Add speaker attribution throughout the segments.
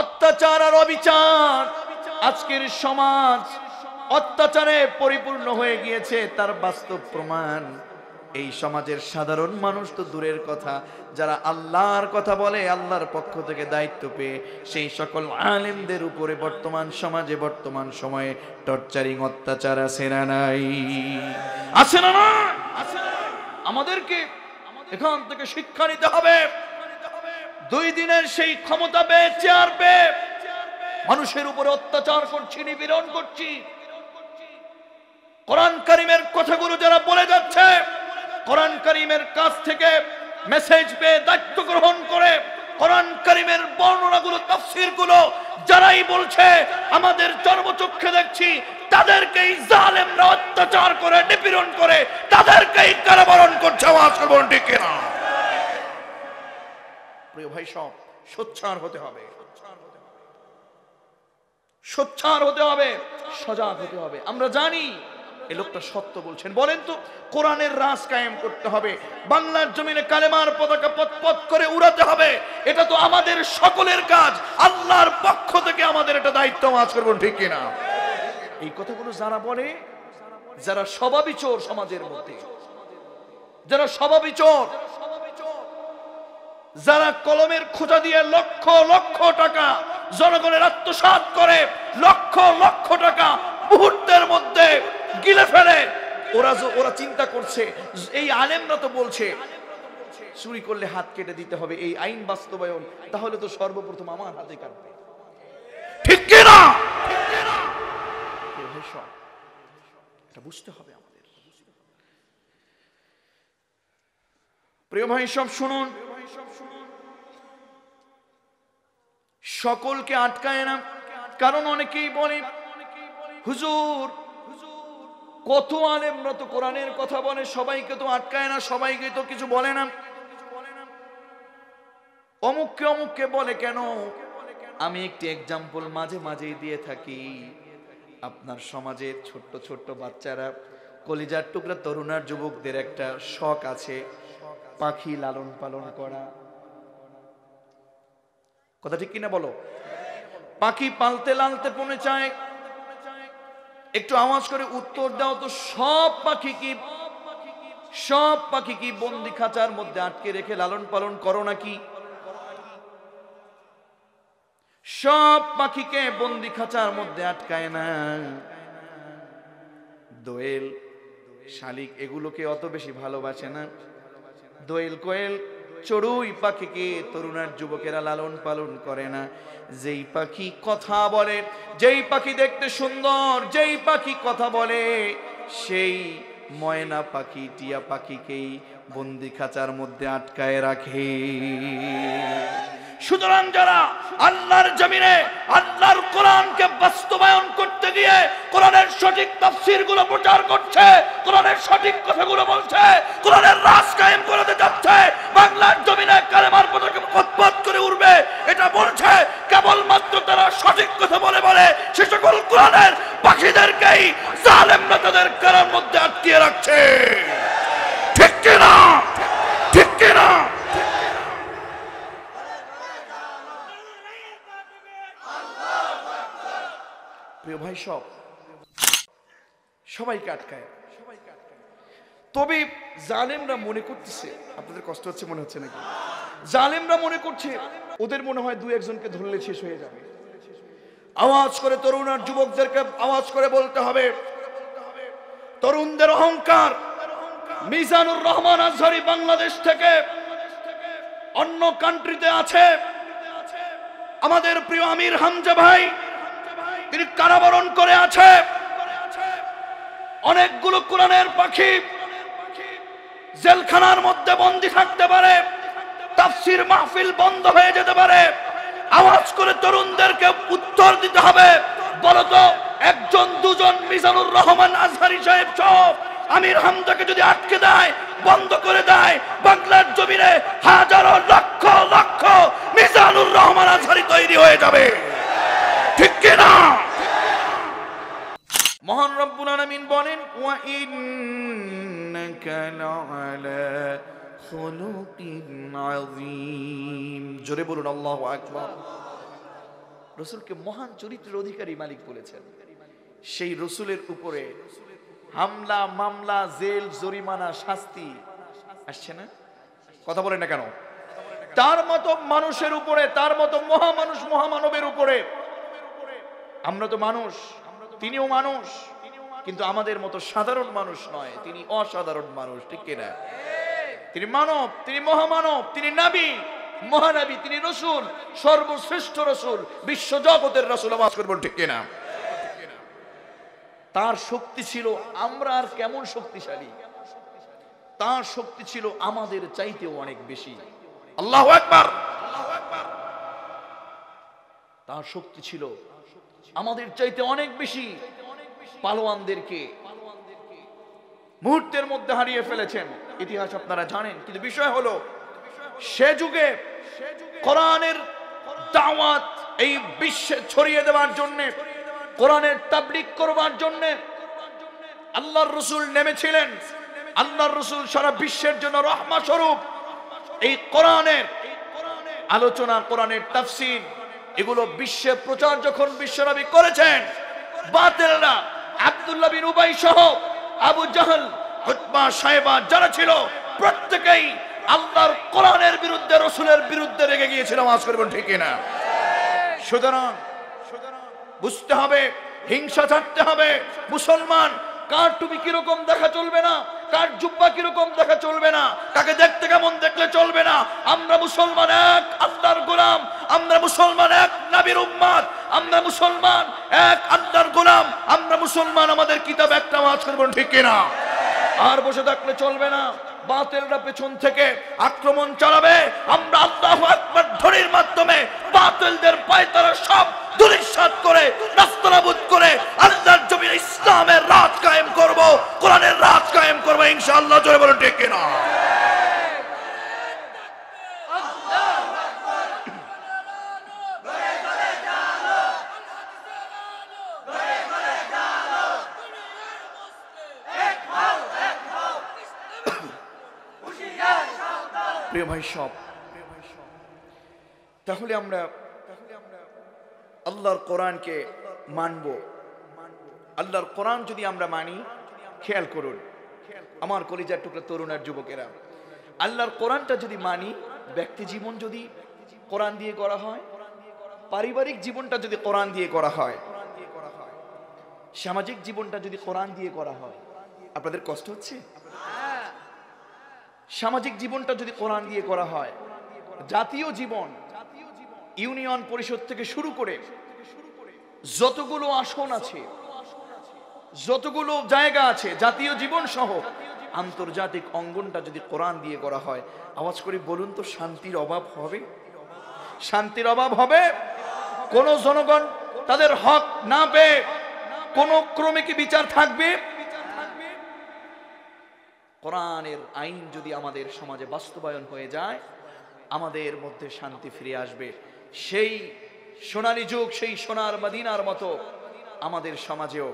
Speaker 1: অত্যাচার আর অবিচার আজকের সমাজ অত্যাচারে পরিপূর্ণ হয়ে গিয়েছে তার বাস্তব প্রমাণ এই সমাজের সাধারণ মানুষ তো দূরের কথা যারা আল্লাহর কথা বলে আল্লাহর পক্ষ থেকে দায়িত্ব পেয়ে সেই সকল আলেমদের উপরে বর্তমান সমাজে বর্তমান সময়ে টর্চারিং অত্যাচার আছে না নাই আছে না না আমাদেরকে এখান থেকে শিক্ষা নিতে হবে দুই দিনের সেই ক্ষমতা পেয়ে চেয়ার পেয়ে মানুষের উপরে অত্যাচার করছি নিপীড়ন করছি কোরআন করিমের কথাগুলো যারা বলে যাচ্ছে কোরআন করিমের কাছ থেকে মেসেজ পেয়ে দায়িত্ব গ্রহণ করে কোরআন করিমের বর্ণনাগুলো গুলো যারাই বলছে আমাদের চর্মচক্ষে দেখছি তাদেরকেই জালেমরা অত্যাচার করে নিপীড়ন করে তাদেরকেই কারাবরণ করছে আমার ঠিক না প্রিয় ভাই সব সোচ্ছার হতে হবে সোচ্ছার হতে হবে সজাগ হতে হবে আমরা জানি এ লোকটা সত্য বলছেন বলেন তো কোরআনের রাজ কায়েম করতে হবে বাংলার জমিনে কালেমার পতাকা পথ করে উড়াতে হবে এটা তো আমাদের সকলের কাজ আল্লাহর পক্ষ থেকে আমাদের এটা দায়িত্ব মাছ করবো ঠিক কিনা এই কথাগুলো যারা বলে যারা স্বভাবই চোর সমাজের মধ্যে যারা স্বভাবই চোর যারা কলমের খোঁজা দিয়ে লক্ষ লক্ষ টাকা জনগণের আত্মসাত করে লক্ষ লক্ষ টাকা মুহূর্তের মধ্যে গিলে ফেলে ওরা ওরা চিন্তা করছে এই আলেমরা তো বলছে চুরি করলে হাত কেটে দিতে হবে এই আইন বাস্তবায়ন তাহলে তো সর্বপ্রথম আমার হাতে কাটবে ঠিক কিনা এটা বুঝতে হবে আমাদের প্রিয় ভাই সব শুনুন এসব সকলকে আটকায় না কারণ অনেকেই বলে হুজুর কত আলেমরা তো কোরআনের কথা বলে সবাইকে তো আটকায় না সবাইকে তো কিছু বলে না অমুককে অমুককে বলে কেন আমি একটি এক্সাম্পল মাঝে মাঝেই দিয়ে থাকি আপনার সমাজের ছোট্ট ছোট্ট বাচ্চারা কলিজার টুকরা তরুণার যুবকদের একটা শখ আছে পাখি লালন পালন করা কথা ঠিক কিনা বলো পাখি পালতে লালতে পনে চায় একটু আওয়াজ করে উত্তর দাও তো সব পাখি কি সব পাখি কি বন্দি খাঁচার মধ্যে আটকে রেখে লালন পালন করো নাকি সব পাখিকে বন্দি খাঁচার মধ্যে আটকায় না দোয়েল শালিক এগুলোকে অত বেশি ভালোবাসে না দোয়েল কোয়েল চড়ুই পাখিকে তরুণার যুবকেরা লালন পালন করে না যেই পাখি কথা বলে যেই পাখি দেখতে সুন্দর যেই পাখি কথা বলে সেই ময়না পাখি টিয়া পাখিকেই বন্দি খাঁচার মধ্যে আটকায় রাখে সুতরাং যারা আল্লাহর জমিনে আল্লাহর কোরআনকে বাস্তবায়ন করতে গিয়ে কোরআনের সঠিক তাফসির গুলো প্রচার করছে কোরআনের সঠিক কথাগুলো বলছে কোরআনের রাস কায়েম করাতে যাচ্ছে বাংলার জমিনে কালেমার পতাকা পথপথ করে উঠবে এটা বলছে কেবলমাত্র তারা সঠিক কথা বলে বলে সে সকল কোরআনের পাখিদেরকেই জালেমরা তাদের কারার মধ্যে আটকিয়ে রাখছে ঠিক কিনা ঠিক কিনা প্রিয় ভাই সব সবাইকে আটকায় তবে জালেমরা মনে করতেছে আপনাদের কষ্ট হচ্ছে মনে হচ্ছে নাকি জালেমরা মনে করছে ওদের মনে হয় দু একজনকে ধরলে শেষ হয়ে যাবে আওয়াজ করে তরুণ আর যুবকদেরকে আওয়াজ করে বলতে হবে তরুণদের অহংকার মিজানুর রহমান আজহারি বাংলাদেশ থেকে অন্য কান্ট্রিতে আছে আমাদের প্রিয় আমির হামজা ভাই তিনি কারাবরণ করে আছে অনেকগুলো কোরআনের পাখি জেলখানার মধ্যে বন্দি থাকতে পারে তাফসির মাহফিল বন্ধ হয়ে যেতে পারে আওয়াজ করে তরুণদেরকে উত্তর দিতে হবে বলতো একজন দুজন মিজানুর রহমান আজহারি সাহেব সব আমির হামদাকে যদি আটকে দেয় বন্ধ করে দেয় বাংলার জমিনে হাজারো লক্ষ লক্ষ মিজানুর রহমান আজহারি তৈরি হয়ে যাবে ঠিক কিনা মহান রব্বুল আলামিন বলেন জোরে বলুন আল্লাহু আকবার রসুলকে মহান চরিত্রের অধিকারী মালিক বলেছেন সেই রসুলের উপরে হামলা মামলা জেল জরিমানা শাস্তি আসছে না কথা বলেন না কেন তার মতো মানুষের উপরে তার মতো মহামানুষ মহামানবের উপরে আমরা তো মানুষ তিনিও মানুষ কিন্তু আমাদের মতো সাধারণ মানুষ নয় তিনি অসাধারণ মানুষ ঠিক কিনা তিনি মানব তিনি মহামানব তিনি নাবি মহানাবি তিনি রসুল সর্বশ্রেষ্ঠ রসুল বিশ্ব জগতের রসুল আবাস করবেন ঠিক কিনা তার শক্তি ছিল আমরা আর কেমন শক্তিশালী তার শক্তি ছিল আমাদের চাইতেও অনেক বেশি আল্লাহ একবার তার শক্তি ছিল আমাদের চাইতে অনেক বেশি পালোয়ানদেরকে মুহূর্তের মধ্যে হারিয়ে ফেলেছেন ইতিহাস আপনারা জানেন কিন্তু বিষয় হলো সে যুগে কোরআনের দাওয়াত এই বিশ্বে ছড়িয়ে দেওয়ার জন্য কোরআনের তাবলিক করবার জন্য আল্লাহর রসুল নেমেছিলেন আল্লাহর রসুল সারা বিশ্বের জন্য রহমা স্বরূপ এই কোরআনের আলোচনা কোরআনের তাফসিল এগুলো বিশ্বে প্রচার যখন বিশ্বনবী করেছেন বাতেলরা আবদুল্লাহ বিন উবাই সহ আবু জাহল হুতমা সাহেবা যারা ছিল প্রত্যেকেই আল্লাহর কোরআনের বিরুদ্ধে রসুলের বিরুদ্ধে রেগে গিয়েছিল মাস করবেন ঠিক না সুতরাং বুঝতে হবে হিংসা ছাড়তে হবে মুসলমান কার তুমি কিরকম দেখা চলবে না কার জুব্বা কিরকম দেখা চলবে না কাকে দেখতে কেমন দেখলে চলবে না আমরা মুসলমান এক আল্লাহর গোলাম আমরা মুসলমান এক নাবির উম্মাদ আমরা মুসলমান এক আল্লাহর গোলাম আমরা মুসলমান আমাদের কিতাব একটা মাছ করবো ঠিক না আর বসে থাকলে চলবে না বাতেলরা পেছন থেকে আক্রমণ চালাবে আমরা আল্লাহ আকবার ধ্বনির মাধ্যমে বাতেলদের পায় তারা সব দুরিশাদ করে নাস্তানাবুদ করে আল্লাহর জমিন ইসলামের রাজ কায়েম করব কোরআনের রাজ কায়েম করব ইনশাআল্লাহ জোরে বলুন ঠিক কিনা প্রিয় ভাই সব তাহলে আমরা আল্লাহর কোরআনকে মানব আল্লাহর কোরআন যদি আমরা মানি খেয়াল করুন আমার কলিজার টুকরা তরুণ আর যুবকেরা আল্লাহর কোরআনটা যদি মানি ব্যক্তি জীবন যদি কোরআন দিয়ে করা হয় পারিবারিক জীবনটা যদি কোরআন দিয়ে করা হয় সামাজিক জীবনটা যদি কোরআন দিয়ে করা হয় আপনাদের কষ্ট হচ্ছে সামাজিক জীবনটা যদি কোরআন দিয়ে করা হয় জাতীয় জীবন ইউনিয়ন পরিষদ থেকে শুরু করে যতগুলো আসন আছে যতগুলো জায়গা আছে জাতীয় জীবন সহ আন্তর্জাতিক অঙ্গনটা যদি কোরআন দিয়ে করা হয় আওয়াজ করে বলুন তো শান্তির অভাব হবে শান্তির অভাব হবে কোন জনগণ তাদের হক না পেয়ে কোন ক্রমে কি বিচার থাকবে কোরআনের আইন যদি আমাদের সমাজে বাস্তবায়ন হয়ে যায় আমাদের মধ্যে শান্তি ফিরে আসবে সেই সোনালি যুগ সেই সোনার মদিনার মতো আমাদের সমাজেও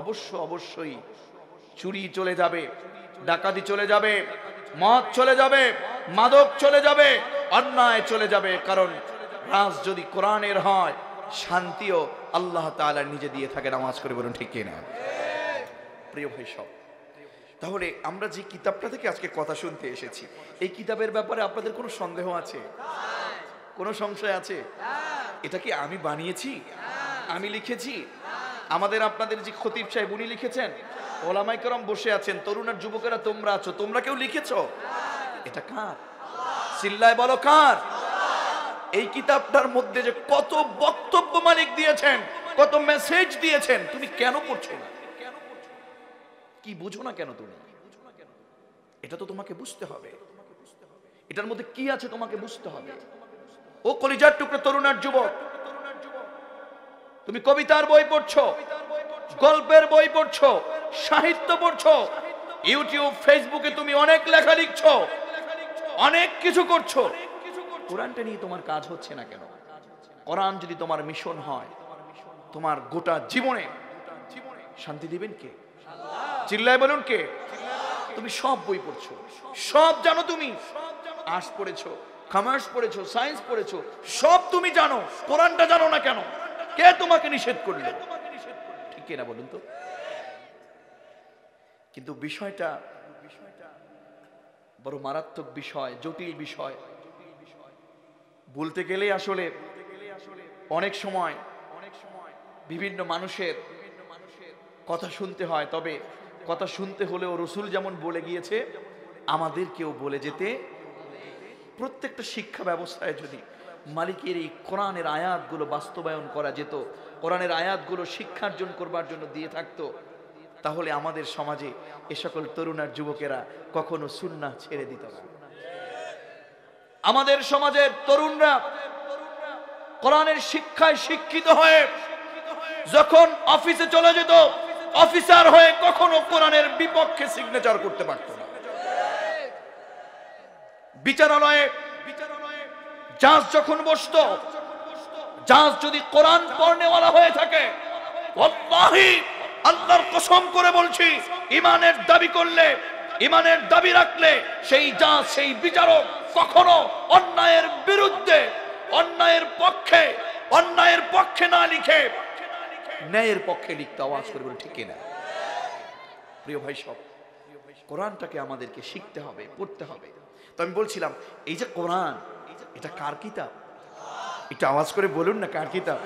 Speaker 1: অবশ্য অবশ্যই চুরি চলে যাবে ডাকাতি চলে যাবে মদ চলে যাবে মাদক চলে যাবে অন্যায় চলে যাবে কারণ রাজ যদি কোরআনের হয় শান্তিও আল্লাহ তালা নিজে দিয়ে থাকে নামাজ করে বলুন ঠিক কিনা প্রিয় ভাই সব তাহলে আমরা যে কিতাবটা থেকে আজকে কথা শুনতে এসেছি এই কিতাবের ব্যাপারে আপনাদের কোনো সন্দেহ আছে কোনো সংশয় আছে এটা কি আমি বানিয়েছি আমি লিখেছি আমাদের আপনাদের যে খতিব সাহেব উনি লিখেছেন ওলামাই করম বসে আছেন তরুণের যুবকেরা তোমরা আছো তোমরা কেউ লিখেছ এটা কার সিল্লায় বলো কার এই কিতাবটার মধ্যে যে কত বক্তব্য মালিক দিয়েছেন কত মেসেজ দিয়েছেন তুমি কেন করছো না কি বুঝো না কেন তুমি এটা তো তোমাকে বুঝতে হবে এটার মধ্যে কি আছে তোমাকে বুঝতে হবে ও কলিজার টুকরো তরুণ আর যুবক তুমি কবিতার বই পড়ছো গল্পের বই পড়ছো সাহিত্য পড়ছো ইউটিউব ফেসবুকে তুমি অনেক লেখা লিখছো অনেক কিছু করছো কোরআনটা নিয়ে তোমার কাজ হচ্ছে না কেন কোরআন যদি তোমার মিশন হয় তোমার গোটা জীবনে শান্তি দিবেন কে চিল্লায় বলুন কে তুমি সব বই পড়ছো সব জানো তুমি আশ পড়েছো কমার্স পড়েছো সায়েন্স পড়েছো সব তুমি জানো কোরআনটা জানো না কেন কে তোমাকে নিষেধ করলো ঠিক কিনা বলুন তো কিন্তু বিষয়টা বড় মারাত্মক বিষয় জটিল বিষয় বলতে গেলে আসলে অনেক সময় অনেক সময় বিভিন্ন মানুষের কথা শুনতে হয় তবে কথা শুনতে হলেও রসুল যেমন বলে গিয়েছে আমাদেরকেও বলে যেতে প্রত্যেকটা শিক্ষা ব্যবস্থায় যদি মালিকের এই কোরআনের আয়াতগুলো বাস্তবায়ন করা যেত কোরআনের আয়াতগুলো শিক্ষার্জন করবার জন্য দিয়ে থাকতো তাহলে আমাদের সমাজে এ সকল তরুণ আর যুবকেরা কখনো সুন্না ছেড়ে দিত না আমাদের সমাজের তরুণরা কোরআনের শিক্ষায় শিক্ষিত হয়ে যখন অফিসে চলে যেত অফিসার হয়ে কখনো কোরআনের বিপক্ষে সিগনেচার করতে পারত বিচারালয়ে জাজ যখন বসত জাজ যদি কোরআন হয়ে থাকে আল্লাহর কসম করে বলছি ইমানের দাবি করলে ইমানের দাবি রাখলে সেই সেই বিচারক কখনো অন্যায়ের বিরুদ্ধে অন্যায়ের পক্ষে অন্যায়ের পক্ষে না লিখে ন্যায়ের পক্ষে লিখতে আওয়াজ করবে ঠিক প্রিয় ভাই সব কোরআনটাকে আমাদেরকে শিখতে হবে পড়তে হবে তো আমি বলছিলাম এই যে কোরআন এটা কার কিতাব একটু আওয়াজ করে বলুন না কার কিতাব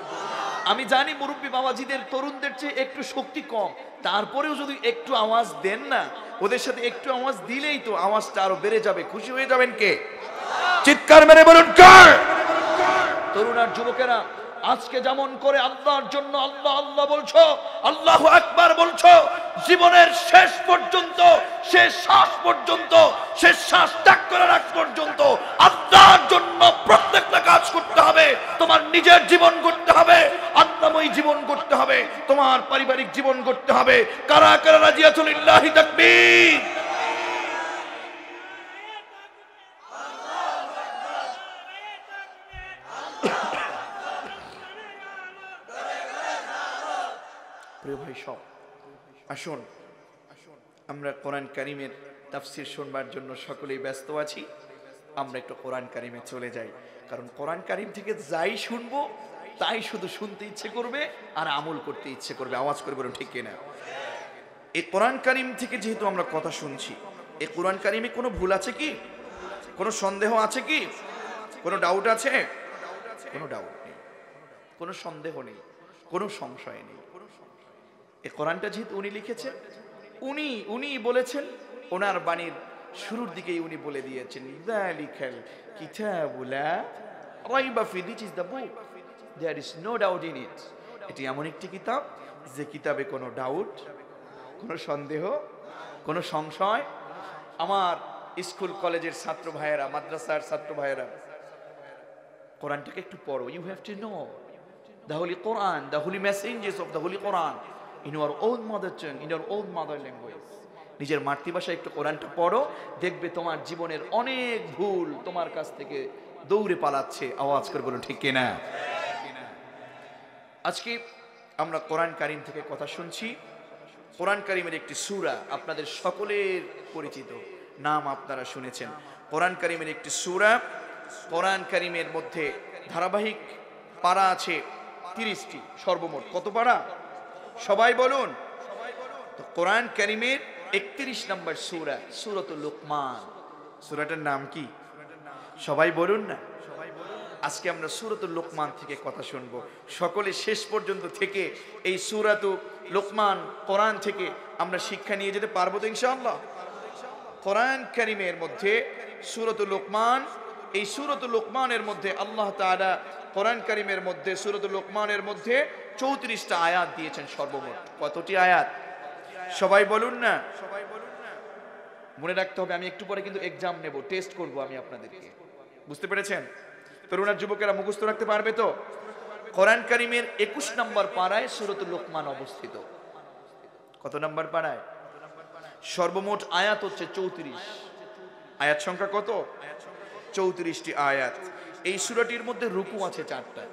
Speaker 1: আমি জানি মুরব্বী বাবাজিদের তরুণদের চেয়ে একটু শক্তি কম তারপরেও যদি একটু আওয়াজ দেন না ওদের সাথে একটু আওয়াজ দিলেই তো আওয়াজটা আরো বেড়ে যাবে খুশি হয়ে যাবেন কে চিৎকার মেরে বলুন কার তরুণ আর যুবকেরা আজকে যেমন করে আল্লাহর জন্য আল্লাহ আল্লাহ বলছো আল্লাহ একবার বলছো জীবনের শেষ পর্যন্ত শেষ শ্বাস পর্যন্ত শেষ শ্বাস ত্যাগ করে রাখ পর্যন্ত আল্লাহর জন্য প্রত্যেকটা কাজ করতে হবে তোমার নিজের জীবন করতে হবে আত্মাময়ী জীবন করতে হবে তোমার পারিবারিক জীবন করতে হবে কারা কারা রাজিয়াতুল্লাহি তাকবীর সব আসুন আমরা কোরআন কারিমের তাফসির শুনবার জন্য সকলেই ব্যস্ত আছি আমরা একটু কোরআন কারিমে চলে যাই কারণ কোরআন কারিম থেকে যাই শুনবো তাই শুধু শুনতে ইচ্ছে করবে আর আমল করতে ইচ্ছে করবে আওয়াজ করে বলুন ঠিক কিনা এই কোরআন কারিম থেকে যেহেতু আমরা কথা শুনছি এই কোরআন কারিমে কোনো ভুল আছে কি কোনো সন্দেহ আছে কি কোনো ডাউট আছে কোনো ডাউট নেই কোনো সন্দেহ নেই কোনো সংশয় নেই এ কোরআনটা যেহেতু উনি লিখেছেন উনি উনি বলেছেন ওনার বাণীর শুরুর দিকেই উনি বলে দিয়েছেন দালিকাল কিতাবুলা রাইবা ফি this is the book there is no doubt in it এটি এমন একটি কিতাব যে কিতাবে কোনো ডাউট কোনো সন্দেহ কোনো সংশয় আমার স্কুল কলেজের ছাত্র ভাইয়েরা মাদ্রাসার ছাত্র ভাইয়েরা কোরআনটাকে একটু পড়ো you have to know the holy Quran the holy messages of the holy Quran in our own mother tongue in our own mother language নিজের মাতৃভাষায় একটু কোরআনটা পড়ো দেখবে তোমার জীবনের অনেক ভুল তোমার কাছ থেকে দৌড়ে পালাচ্ছে আওয়াজ করে বলুন ঠিক কিনা আজকে আমরা কোরআন কারিম থেকে কথা শুনছি কোরআন কারিমের একটি সুরা আপনাদের সকলের পরিচিত নাম আপনারা শুনেছেন কোরআন কারিমের একটি সুরা কোরআন কারিমের মধ্যে ধারাবাহিক পাড়া আছে তিরিশটি সর্বমোট কত পাড়া সবাই বলুন তো কোরআন করিমের একত্রিশ নম্বর সুরা সুরত লোকমান সুরাটার নাম কি সবাই বলুন না আজকে আমরা সুরত লোকমান থেকে কথা শুনবো সকলে শেষ পর্যন্ত থেকে এই সুরাত লোকমান কোরআন থেকে আমরা শিক্ষা নিয়ে যেতে পারবো তো ইনশাআল্লাহ কোরআন করিমের মধ্যে সুরত লোকমান এই সুরত লোকমানের মধ্যে আল্লাহ তালা কোরআন করিমের মধ্যে সুরত লোকমানের মধ্যে চৌত্রিশটা আয়াত দিয়েছেন সর্বমোট কতটি আয়াত সবাই বলুন না সবাই বলুন না মনে রাখতে হবে আমি একটু পরে কিন্তু এক্সাম নেব টেস্ট করব আমি আপনাদেরকে বুঝতে পেরেছেন তরুণার যুবকেরা মুখস্থ রাখতে পারবে তো কোরআন করিমের একুশ নম্বর পাড়ায় সুরত লোকমান অবস্থিত কত নম্বর পাড়ায় সর্বমোট আয়াত হচ্ছে চৌত্রিশ আয়াত সংখ্যা কত চৌত্রিশটি আয়াত এই সুরাটির মধ্যে রুকু আছে চারটা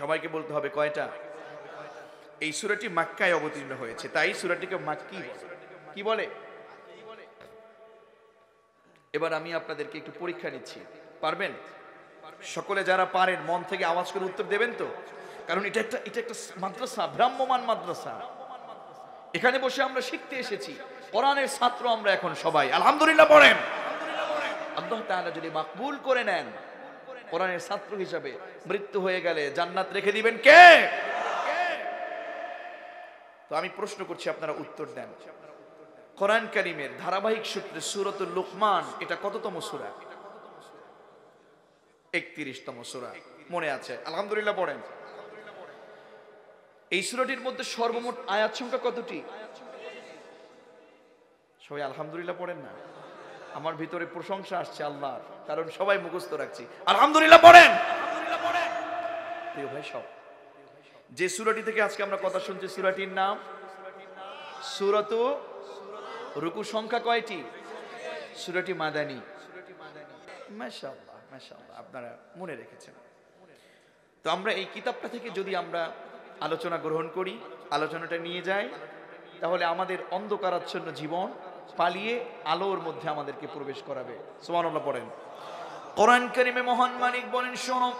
Speaker 1: সবাইকে বলতে হবে কয়টা এই সুরাটি মাক্কায় অবতীর্ণ হয়েছে তাই সুরাটিকে মাক্কি কি বলে এবার আমি আপনাদেরকে একটু পরীক্ষা নিচ্ছি পারবেন সকলে যারা পারেন মন থেকে আওয়াজ করে উত্তর দেবেন তো কারণ এটা একটা এটা একটা মাদ্রাসা ভ্রাম্যমান মাদ্রাসা এখানে বসে আমরা শিখতে এসেছি কোরআনের ছাত্র আমরা এখন সবাই আলহামদুলিল্লাহ পড়েন আল্লাহ তাহলে যদি মাকবুল করে নেন কোরআনের ছাত্র হিসাবে মৃত্যু হয়ে গেলে জান্নাত রেখে দিবেন কে তো আমি প্রশ্ন করছি আপনারা উত্তর দেন কোরআন করিমের ধারাবাহিক সূত্রে সুরত লোকমান এটা কততম সুরা একত্রিশতম সুরা মনে আছে আলহামদুলিল্লাহ পড়েন এই সুরাটির মধ্যে সর্বমোট আয়াত সংখ্যা কতটি সবাই আলহামদুলিল্লাহ পড়েন না আমার ভিতরে প্রশংসা আসছে আল্লাহর কারণ সবাই মুখস্থ রাখছি আলহামদুলিল্লাহ পড়েন প্রিয় ভাই সব যে সুরাটি থেকে আজকে আমরা কথা শুনছি সুরাটির নাম সুরত রুকু সংখ্যা কয়টি সুরাটি মাদানি আপনারা মনে রেখেছেন তো আমরা এই কিতাবটা থেকে যদি আমরা আলোচনা গ্রহণ করি আলোচনাটা নিয়ে যাই তাহলে আমাদের অন্ধকারাচ্ছন্ন জীবন পালিয়ে আলোর মধ্যে আমাদেরকে প্রবেশ করাবে সোমানুল্লাহ পড়েন কোরআন করিমে মোহন মানিক বলেন শোনো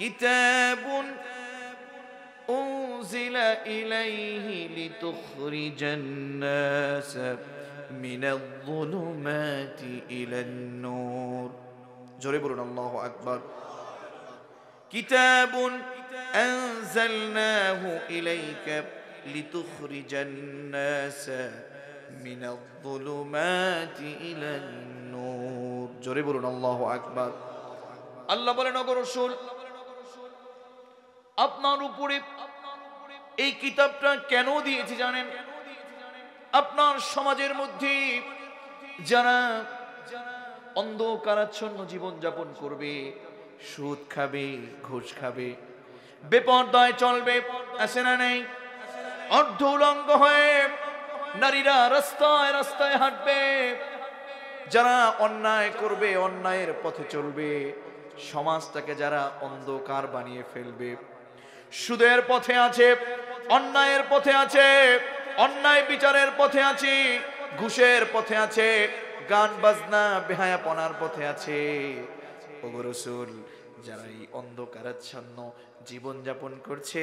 Speaker 1: কিতাবুন أنزل إليه لتخرج الناس من الظلمات إلى النور جربنا الله أكبر كتاب أنزلناه إليك لتخرج الناس من من الظلمات إلى النور জোরে বলুন আল্লাহু আকবার আল্লাহ বলেন ওগো রাসূল আপনার উপরে এই কিতাবটা কেন দিয়েছি জানেন আপনার সমাজের মধ্যে যারা অন্ধকারাচ্ছন্ন জীবনযাপন করবে সুদ খাবে ঘুষ খাবে বেপর্দায় চলবে আসে না নেই অর্ধ উলঙ্গ হয়ে নারীরা রাস্তায় রাস্তায় হাঁটবে যারা অন্যায় করবে অন্যায়ের পথে চলবে সমাজটাকে যারা অন্ধকার বানিয়ে ফেলবে সুদের পথে আছে অন্যায়ের পথে আছে অন্যায় বিচারের পথে আছি ঘুষের পথে আছে গান বাজনা বেহায়াপনার পথে আছে ওগো যারা এই অন্ধকারাচ্ছন্ন জীবনযাপন করছে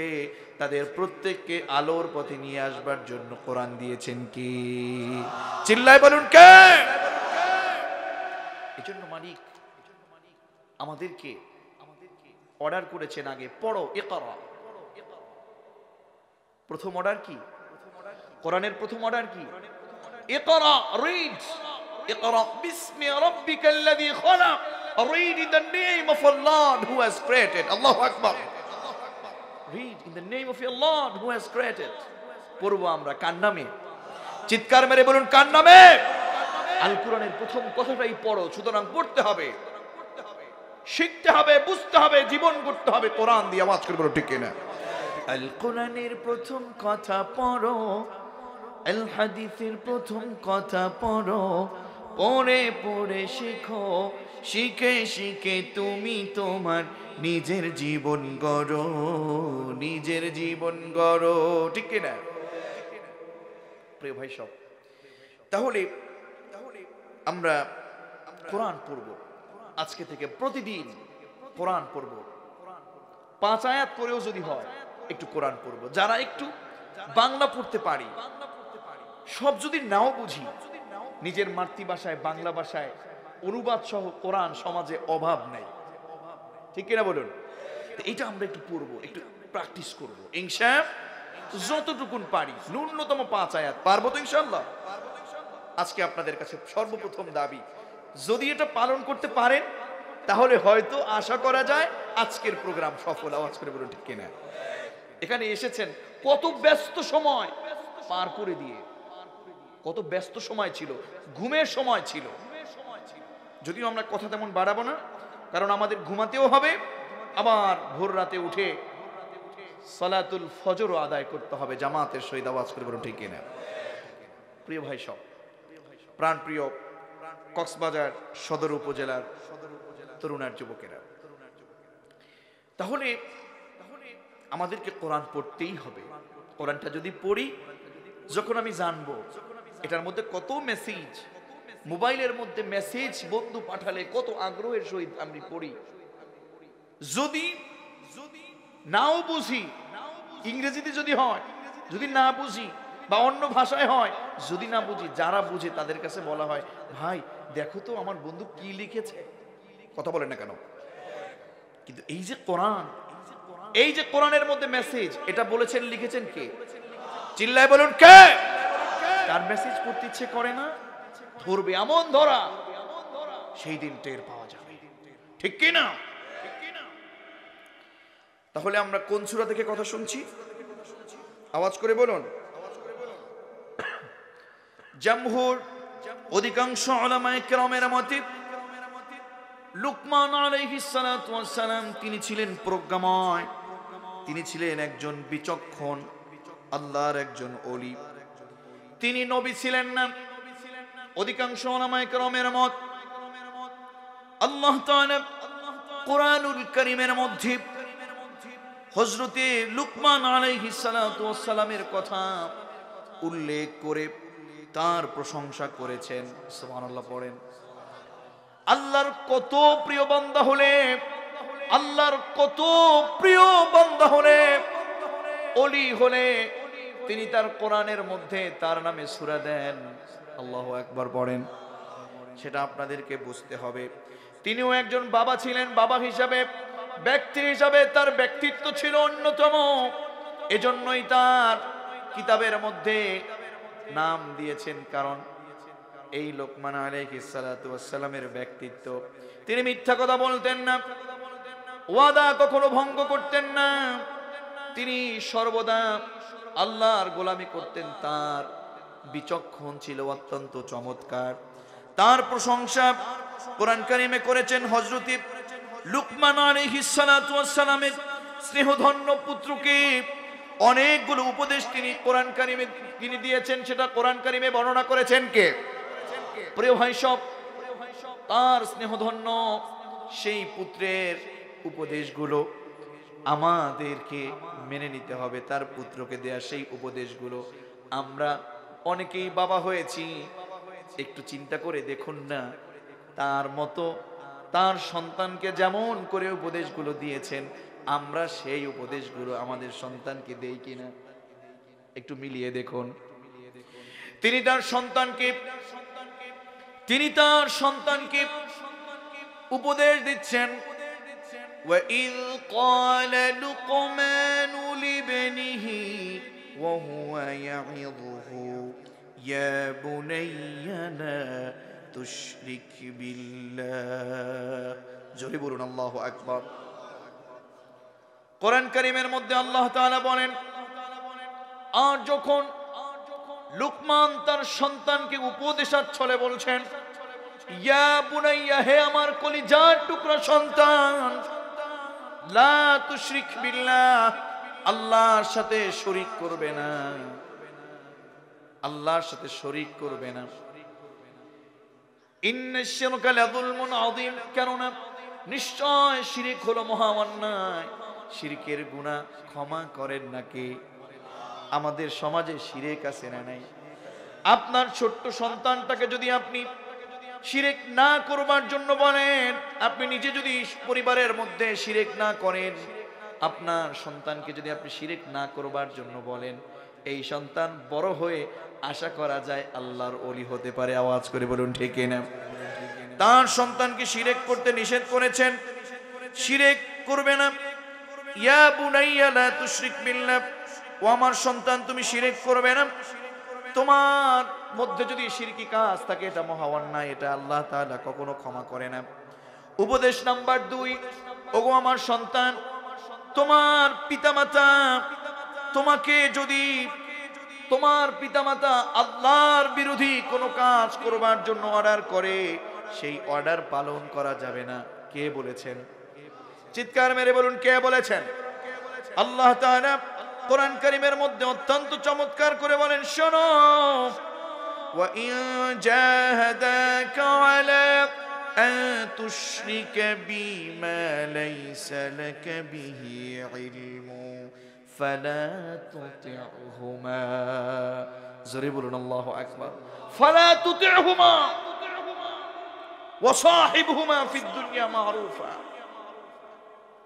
Speaker 1: তাদের প্রত্যেককে আলোর পথে নিয়ে আসবার জন্য কোরআন দিয়েছেন কি চিল্লায় বলুন কে এজন্য মালিক আমাদেরকে অর্ডার করেছেন আগে পড়ো এ করা প্রথম অর্ডার কি কোরআনের প্রথম অর্ডার কি এ করা রিড এ করা বিসমি রব্বিকাল্লাযী খলাক read the name of Allah who has created আল্লাহু আকবার read in the name of your Lord who has created পড়বো আমরা কার নামে চিৎকার মেরে বলুন কার নামে আল কোরআনের প্রথম কথাটাই পড়ো সুতরাং পড়তে হবে শিখতে হবে বুঝতে হবে জীবন করতে হবে কোরআন দিয়ে আওয়াজ করে বলো ঠিক কিনা আল কোরআনের প্রথম কথা পড়ো আল হাদিসের প্রথম কথা পড়ো পড়ে পড়ে শেখো শিখে শিখে তুমি তোমার নিজের জীবন গড় নিজের জীবন গড় ঠিক কিনা প্রিয় ভাই সব তাহলে তাহলে আমরা কোরআন পড়ব আজকে থেকে প্রতিদিন কোরআন পড়ব পাঁচ আয়াত করেও যদি হয় একটু কোরআন পড়ব যারা একটু বাংলা পড়তে পারি সব যদি নাও বুঝি নিজের মাতৃভাষায় বাংলা ভাষায় অনুবাদ সহ কোরআন সমাজে অভাব নেই ঠিক কিনা বলুন এটা আমরা একটু পড়ব একটু প্র্যাকটিস করবো ইনশাফ যতটুকুন পারি ন্যূনতম পাঁচ আয়াত পারবো তো ইনশাল্লাহ আজকে আপনাদের কাছে সর্বপ্রথম দাবি যদি এটা পালন করতে পারেন তাহলে হয়তো আশা করা যায় আজকের প্রোগ্রাম সফল আওয়াজ করে বলুন ঠিক কিনা এখানে এসেছেন কত ব্যস্ত সময় পার করে দিয়ে কত ব্যস্ত সময় ছিল ঘুমের সময় ছিল যদিও আমরা কথা তেমন বাড়াবো না কারণ আমাদের ঘুমাতেও হবে আবার ভোর রাতে উঠে সালাতুল ফজরও আদায় করতে হবে জামাতের সহিত আওয়াজ করে বলুন ঠিক কিনা প্রিয় ভাই সব প্রাণপ্রিয় কক্সবাজার সদর উপজেলার তরুণার যুবকেরা তাহলে আমাদেরকে কোরআন পড়তেই হবে কোরআনটা যদি পড়ি যখন আমি জানবো এটার মধ্যে কত মেসেজ মোবাইলের মধ্যে মেসেজ বন্ধু পাঠালে কত আগ্রহের সহিত আমি পড়ি যদি নাও বুঝি ইংরেজিতে যদি হয় যদি না বুঝি বা অন্য ভাষায় হয় যদি না বুঝি যারা বুঝে তাদের কাছে বলা হয় ভাই দেখো তো আমার বন্ধু কি লিখেছে কথা বলে না কেন কিন্তু এই যে কোরআন এই যে কোরআনের মধ্যে মেসেজ এটা বলেছেন লিখেছেন কে চিল্লায় বলুন কে তার মেসেজ করতে ইচ্ছে করে না ধরবে এমন ধরা সেই দিন টের পাওয়া যাবে ঠিক কি না তাহলে আমরা কোন সুরা থেকে কথা শুনছি আওয়াজ করে বলুন জামহুর অধিকাংশ লুকমান তিনি ছিলেন প্রজ্ঞাময় তিনি ছিলেন একজন বিচক্ষণ আল্লাহর একজন অলি তিনি নবী ছিলেন না অধিকাংশ অনামায় ক্রমের মত আল্লাহ কোরআনুল করিমের মধ্যে হজরতে লুকমান আলাইহি সালামের কথা উল্লেখ করে তার প্রশংসা করেছেন সুবহানাল্লাহ পড়েন আল্লাহর কত প্রিয় বান্দা হলে আল্লাহর কত প্রিয় বান্দা হলে অলি হলে তিনি তার কোরআনের মধ্যে তার নামে সুরা দেন আল্লাহ একবার পড়েন সেটা আপনাদেরকে বুঝতে হবে তিনিও একজন বাবা ছিলেন বাবা হিসাবে ব্যক্তি হিসাবে তার ব্যক্তিত্ব ছিল অন্যতম এজন্যই তার কিতাবের মধ্যে নাম দিয়েছেন কারণ এই লোকমান আলাইসালামের ব্যক্তিত্ব তিনি মিথ্যা কথা বলতেন না ওয়াদা কখনো ভঙ্গ করতেন না তিনি সর্বদা আল্লাহর গোলামি করতেন তার বিচক্ষণ ছিল অত্যন্ত চমৎকার তার প্রশংসা কোরআন কারিমে করেছেন হজরতি লুকমান স্নেহধন্য পুত্রকে অনেকগুলো উপদেশ তিনি কোরআন কারিমে তিনি দিয়েছেন সেটা কোরআন কারিমে বর্ণনা করেছেন কে প্রিয় ভাই সব তার স্নেহধন্য সেই পুত্রের উপদেশগুলো আমাদেরকে মেনে নিতে হবে তার পুত্রকে দেয়া সেই উপদেশগুলো আমরা অনেকেই বাবা হয়েছি একটু চিন্তা করে দেখুন না তার মতো তার সন্তানকে যেমন করে উপদেশগুলো দিয়েছেন আমরা সেই উপদেশগুলো আমাদের সন্তানকে দেই কিনা একটু মিলিয়ে দেখুন তিনি তার সন্তানকে তিনি তার সন্তানকে উপদেশ দিচ্ছেন وَإِذْ قَالَ لُقْمَانُ لِبْنِهِ وَهُوَ يَعِظُهُ يا بني لا تشرك بالله জোরে বলুন আল্লাহু আকবার কোরআন কারীমের মধ্যে আল্লাহ তাআলা বলেন আর যখন লুকমান তার সন্তানকে উপদেশার ছলে বলছেন ইয়া বুনাইয়া হে আমার কলিজার টুকরা সন্তান লা তুশরিক বিল্লাহ আল্লাহর সাথে শরিক করবে না আল্লাহর সাথে শরিক করবে না আপনার ছোট্ট সন্তানটাকে যদি আপনি না করবার জন্য বলেন আপনি নিজে যদি পরিবারের মধ্যে শিরেক না করেন আপনার সন্তানকে যদি আপনি শিরেক না করবার জন্য বলেন এই সন্তান বড় হয়ে আশা করা যায় আল্লাহর অলি হতে পারে আওয়াজ করে বলুন ঠিক না তার সন্তানকে সিরেক করতে নিষেধ করেছেন সিরেক করবে না ইয়া বুনাইয়া লা তুশরিক বিল্লাহ ও আমার সন্তান তুমি সিরেক করবে না তোমার মধ্যে যদি শিরকি কাজ থাকে এটা মহাওয়ান না এটা আল্লাহ তাআলা কখনো ক্ষমা করে না উপদেশ নাম্বার দুই ওগো আমার সন্তান তোমার পিতামাতা তোমাকে যদি তোমার পিতামাতা আল্লাহর বিরোধী কোনো কাজ করবার জন্য অর্ডার করে সেই অর্ডার পালন করা যাবে না কে বলেছেন চিৎকার মেরে বলুন কে বলেছেন আল্লাহ কোরআন করিমের মধ্যে অত্যন্ত চমৎকার করে বলেন শোন وَإِن جَاهَدَاكَ فلا تطعهما জোরে فلا تطعهما وصاحبهما في الدنيا معروفا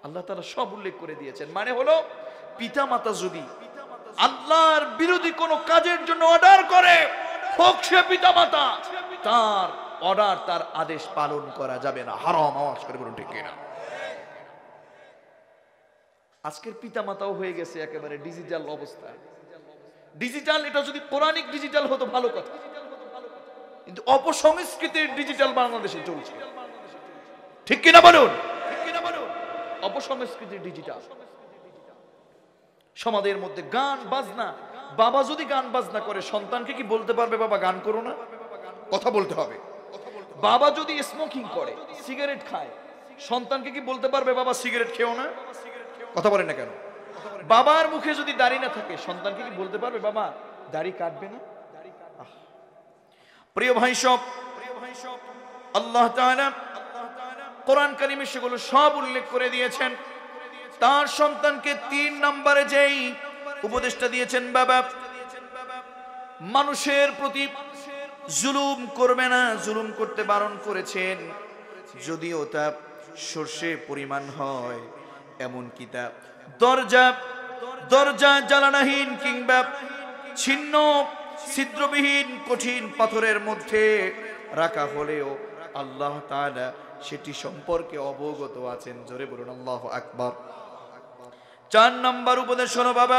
Speaker 1: আল্লাহ তাআলা সব উল্লেখ করে দিয়েছেন মানে হলো পিতা মাতা যদি আল্লাহর বিরোধী কোনো কাজের জন্য অর্ডার করে হোক পিতা মাতা তার অর্ডার তার আদেশ পালন করা যাবে না হারাম আওয়াজ করে বলুন ঠিক কিনা আজকের পিতামাতাও হয়ে গেছে একেবারে ডিজিটাল অবস্থা ডিজিটাল এটা যদি পৌরাণিক ডিজিটাল হতো ভালো কথা কিন্তু অপসংস্কৃতির ডিজিটাল বাংলাদেশে চলছে ঠিক কিনা বলুন অপসংস্কৃতির ডিজিটাল সমাজের মধ্যে গান বাজনা বাবা যদি গান বাজনা করে সন্তানকে কি বলতে পারবে বাবা গান করো না কথা বলতে হবে বাবা যদি স্মোকিং করে সিগারেট খায় সন্তানকে কি বলতে পারবে বাবা সিগারেট খেও না কথা বলেন না কেন বাবার মুখে যদি দাড়ি না থাকে সন্তানকে কি বলতে পারবে বাবা দাড়ি কাটবে না প্রিয় ভাই সব আল্লাহ কোরআন কালিমে সেগুলো সব উল্লেখ করে দিয়েছেন তার সন্তানকে তিন নম্বরে যেই উপদেশটা দিয়েছেন বাবা মানুষের প্রতি জুলুম করবে না জুলুম করতে বারণ করেছেন যদিও তা সর্ষে পরিমাণ হয় এমন কিতাব দরজা দরজা জ্বালানাহীন কিংবা ছিন্ন ছিদ্রবিহীন কঠিন পাথরের মধ্যে রাখা হলেও আল্লাহ তাআলা সেটি সম্পর্কে অবগত আছেন জোরে বলুন আল্লাহ আকবর চার নম্বর উপদেশ শোনো বাবা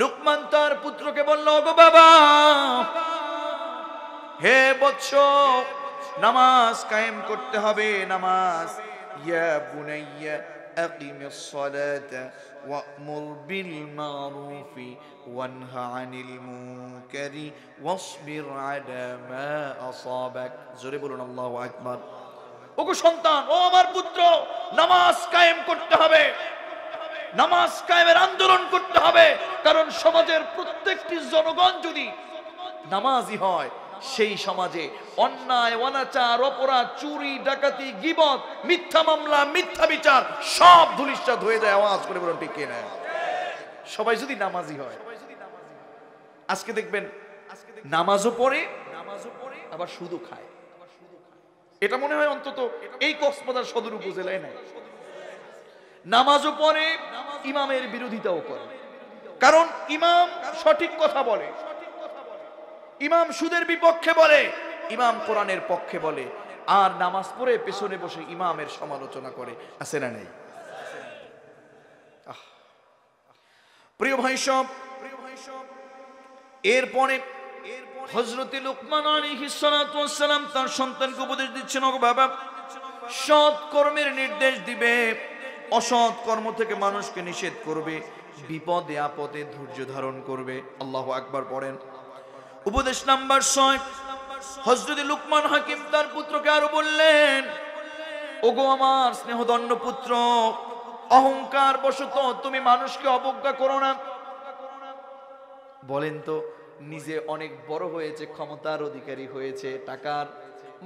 Speaker 1: লুকমান তার পুত্রকে বলল গো বাবা হে বৎস নামাজ কায়েম করতে হবে নামাজ ইয়া বুনাইয়া أقم الصلاة وأمر بالمعروف وانه عن المنكر واصبر على ما أصابك زربنا الله أكبر ওগো সন্তান ও আমার পুত্র নামাজ কায়েম করতে হবে নামাজ কায়েমের আন্দোলন করতে হবে কারণ সমাজের প্রত্যেকটি জনগণ যদি নামাজি হয় সেই সমাজে অন্যায় অনাচার অপরাধ চুরি ডাকাতি গিবত মিথ্যা মামলা মিথ্যা বিচার সব ধুলিশ্চাত হয়ে যায় আওয়াজ করে বলুন টিকে নেয় সবাই যদি নামাজি হয় আজকে দেখবেন নামাজও পড়ে নামাজও পড়ে আবার শুধু খায় এটা মনে হয় অন্তত এই কক্সবাজার সদর উপজেলায় নাই নামাজও পড়ে ইমামের বিরোধিতাও করে কারণ ইমাম সঠিক কথা বলে ইমাম সুদের বিপক্ষে বলে ইমাম কোরআনের পক্ষে বলে আর নামাজ পড়ে পেছনে বসে ইমামের সমালোচনা করে আছে না নেই প্রিয় ভাই সব প্রিয় ভাই সব এরপরে হজরতি লুকমান হিসালাম তার সন্তানকে উপদেশ দিচ্ছেন বাবা সৎ কর্মের নির্দেশ দিবে অসৎ কর্ম থেকে মানুষকে নিষেধ করবে বিপদে আপদে ধৈর্য ধারণ করবে আল্লাহ আকবার পড়েন উপদেশ নাম্বার ছয় হজরত লুকমান হাকিম তার পুত্রকে আরো বললেন ওগো আমার স্নেহদণ্ড পুত্র অহংকার বশত তুমি মানুষকে অবজ্ঞা করো না বলেন তো নিজে অনেক বড় হয়েছে ক্ষমতার অধিকারী হয়েছে টাকার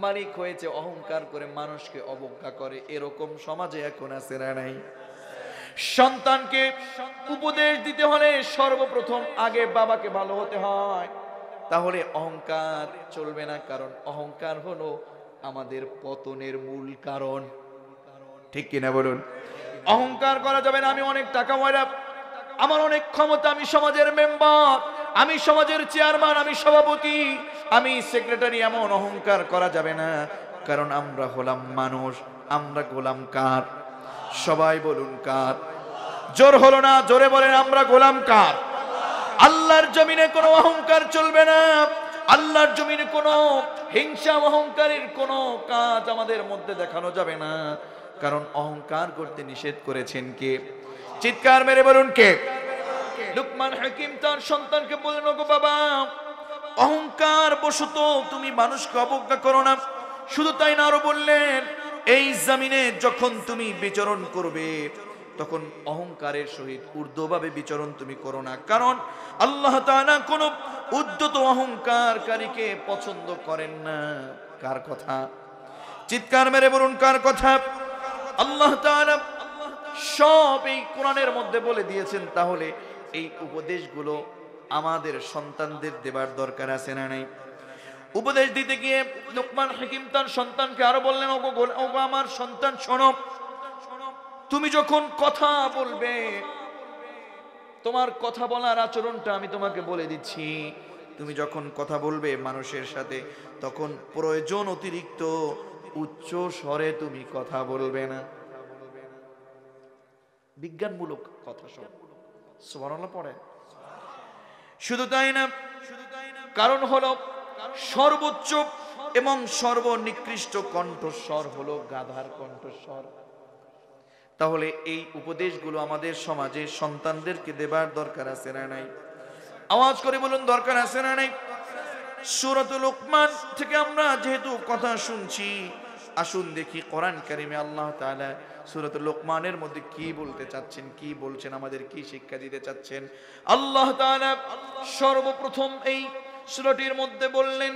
Speaker 1: মালিক হয়েছে অহংকার করে মানুষকে অবজ্ঞা করে এরকম সমাজে এখন আছে না নাই সন্তানকে উপদেশ দিতে হলে সর্বপ্রথম আগে বাবাকে ভালো হতে হয় তাহলে অহংকার চলবে না কারণ অহংকার হলো আমাদের পতনের মূল কারণ ঠিক কিনা বলুন অহংকার করা যাবে না আমি অনেক টাকা ময়রা আমার অনেক ক্ষমতা আমি সমাজের মেম্বার আমি সমাজের চেয়ারম্যান আমি সভাপতি আমি সেক্রেটারি এমন অহংকার করা যাবে না কারণ আমরা হলাম মানুষ আমরা গোলাম কার সবাই বলুন কার জোর হলো না জোরে বলেন আমরা গোলাম কার আল্লাহর জমিনে কোনো অহংকার চলবে না আল্লাহর জমিনে কোনো হিংসা অহংকারের কোনো কাজ আমাদের মধ্যে দেখানো যাবে না কারণ অহংকার করতে নিষেধ করেছেন কে চিৎকার মেরে বলুন কে লুকমান হাকিম তার সন্তানকে বললেন ওগো বাবা অহংকার বসত তুমি মানুষকে অবজ্ঞা করো না শুধু তাই না আরো বললেন এই জমিনে যখন তুমি বিচরণ করবে তখন অহংকারের সহিত ঊর্ধ্বভাবে বিচরণ তুমি করো না কারণ আল্লাহ তাআলা কোনো উদ্যত অহংকারকারীকে পছন্দ করেন না কার কথা চিৎকার মেরে বলুন কার কথা আল্লাহ তাআলা সব এই কোরআনের মধ্যে বলে দিয়েছেন তাহলে এই উপদেশগুলো আমাদের সন্তানদের দেবার দরকার আছে না নাই উপদেশ দিতে গিয়ে লোকমান হাকিম তার সন্তানকে আরো বললেন ওগো আমার সন্তান শোনো তুমি যখন কথা বলবে তোমার কথা বলার আচরণটা আমি তোমাকে বলে দিচ্ছি তুমি যখন কথা বলবে মানুষের সাথে তখন প্রয়োজন অতিরিক্ত উচ্চ স্বরে তুমি কথা বলবে না বিজ্ঞানমূলক কথা সব পড়ে শুধু তাই না শুধু তাই না কারণ হলো সর্বোচ্চ এবং সর্বনিকৃষ্ট কণ্ঠস্বর হলো গাধার কণ্ঠস্বর তাহলে এই উপদেশগুলো আমাদের সমাজে সন্তানদেরকে দেবার দরকার আছে না নাই আওয়াজ করে বলুন দরকার আছে না নাই সুরত লোকমান থেকে আমরা যেহেতু কথা শুনছি আসুন দেখি কোরআন কারিমে আল্লাহ তালা সুরত লোকমানের মধ্যে কি বলতে চাচ্ছেন কি বলছেন আমাদের কি শিক্ষা দিতে চাচ্ছেন আল্লাহ তালা সর্বপ্রথম এই সুরটির মধ্যে বললেন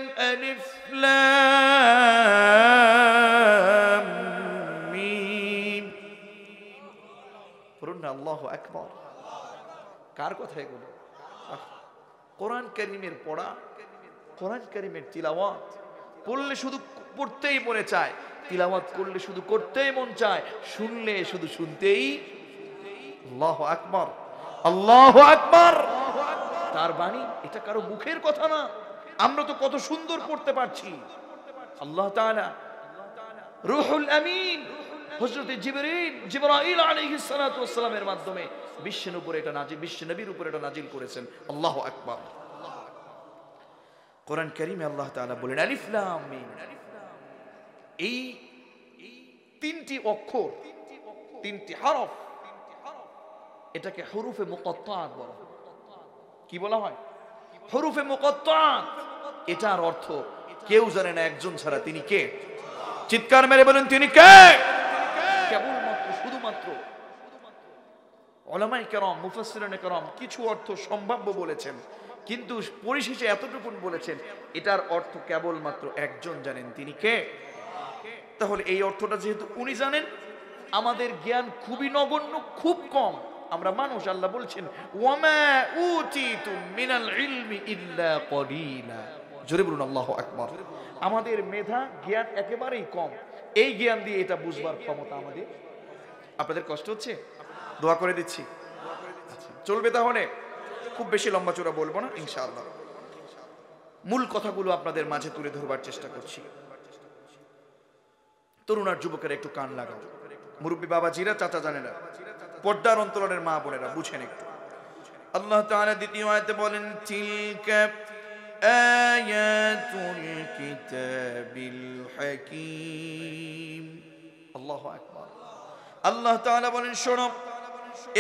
Speaker 1: পড়ুন না আল্লাহ একবার কার কথা এগুলো কোরআন করিমের পড়া কোরআন করিমের তিলাওয়াত পড়লে শুধু পড়তেই মনে চায় তিলাওয়াত করলে শুধু করতেই মন চায় শুনলে শুধু শুনতেই আল্লাহ আকবর আল্লাহ আকবর তার বাণী এটা কারো মুখের কথা না আমরা তো কত সুন্দর পড়তে পারছি আল্লাহ রুহুল আমিন হজরত জিবরিন জিবরাইল আলাইহিস সালাতু সালামের মাধ্যমে বিশ্বের উপরে এটা নাজিল বিশ্ব নবীর উপরে এটা নাজিল করেছেন আল্লাহু আকবার কোরআন কারীমে আল্লাহ তাআলা বলেন আলিফ লাম মিম এই তিনটি অক্ষর তিনটি হরফ এটাকে হরুফে মুকাত্তাত বলা কি বলা হয় হরুফে মুকাত্তাত এটার অর্থ কেউ জানে না একজন ছাড়া তিনি কে চিৎকার মেরে বলেন তিনি কে শুধুমাত্র ওলামাই কেরম মুফাসিরানে কেরম কিছু অর্থ সম্ভাব্য বলেছেন কিন্তু পরিশেষে এতটুকু বলেছেন এটার অর্থ কেবলমাত্র একজন জানেন তিনি কে তাহলে এই অর্থটা যেহেতু উনি জানেন আমাদের জ্ঞান খুবই নগণ্য খুব কম আমরা মানুষ আল্লাহ বলছেন আল্লাহ আমাদের মেধা জ্ঞান একেবারেই কম এই জ্ঞান দিয়ে এটা বুঝবার ক্ষমতা আমাদের আপনাদের কষ্ট হচ্ছে দোয়া করে দিচ্ছি চলবে তাহলে খুব বেশি লম্বা চূড়া বলবো না ইনশাআল্লাহ মূল কথাগুলো আপনাদের মাঝে তুলে ধরবার চেষ্টা করছি তরুণ আর যুবকের একটু কান লাগাও মুরব্বী বাবাজিরা চাচা জানেরা পর্দার অন্তরণের মা বোনেরা বুঝেন একটু আল্লাহ তাআলা দ্বিতীয় আয়াতে বলেন তিলকা আয়াতুল কিতাবিল হাকীম আল্লাহু আকবার আল্লাহ তাআলা বলেন শোনো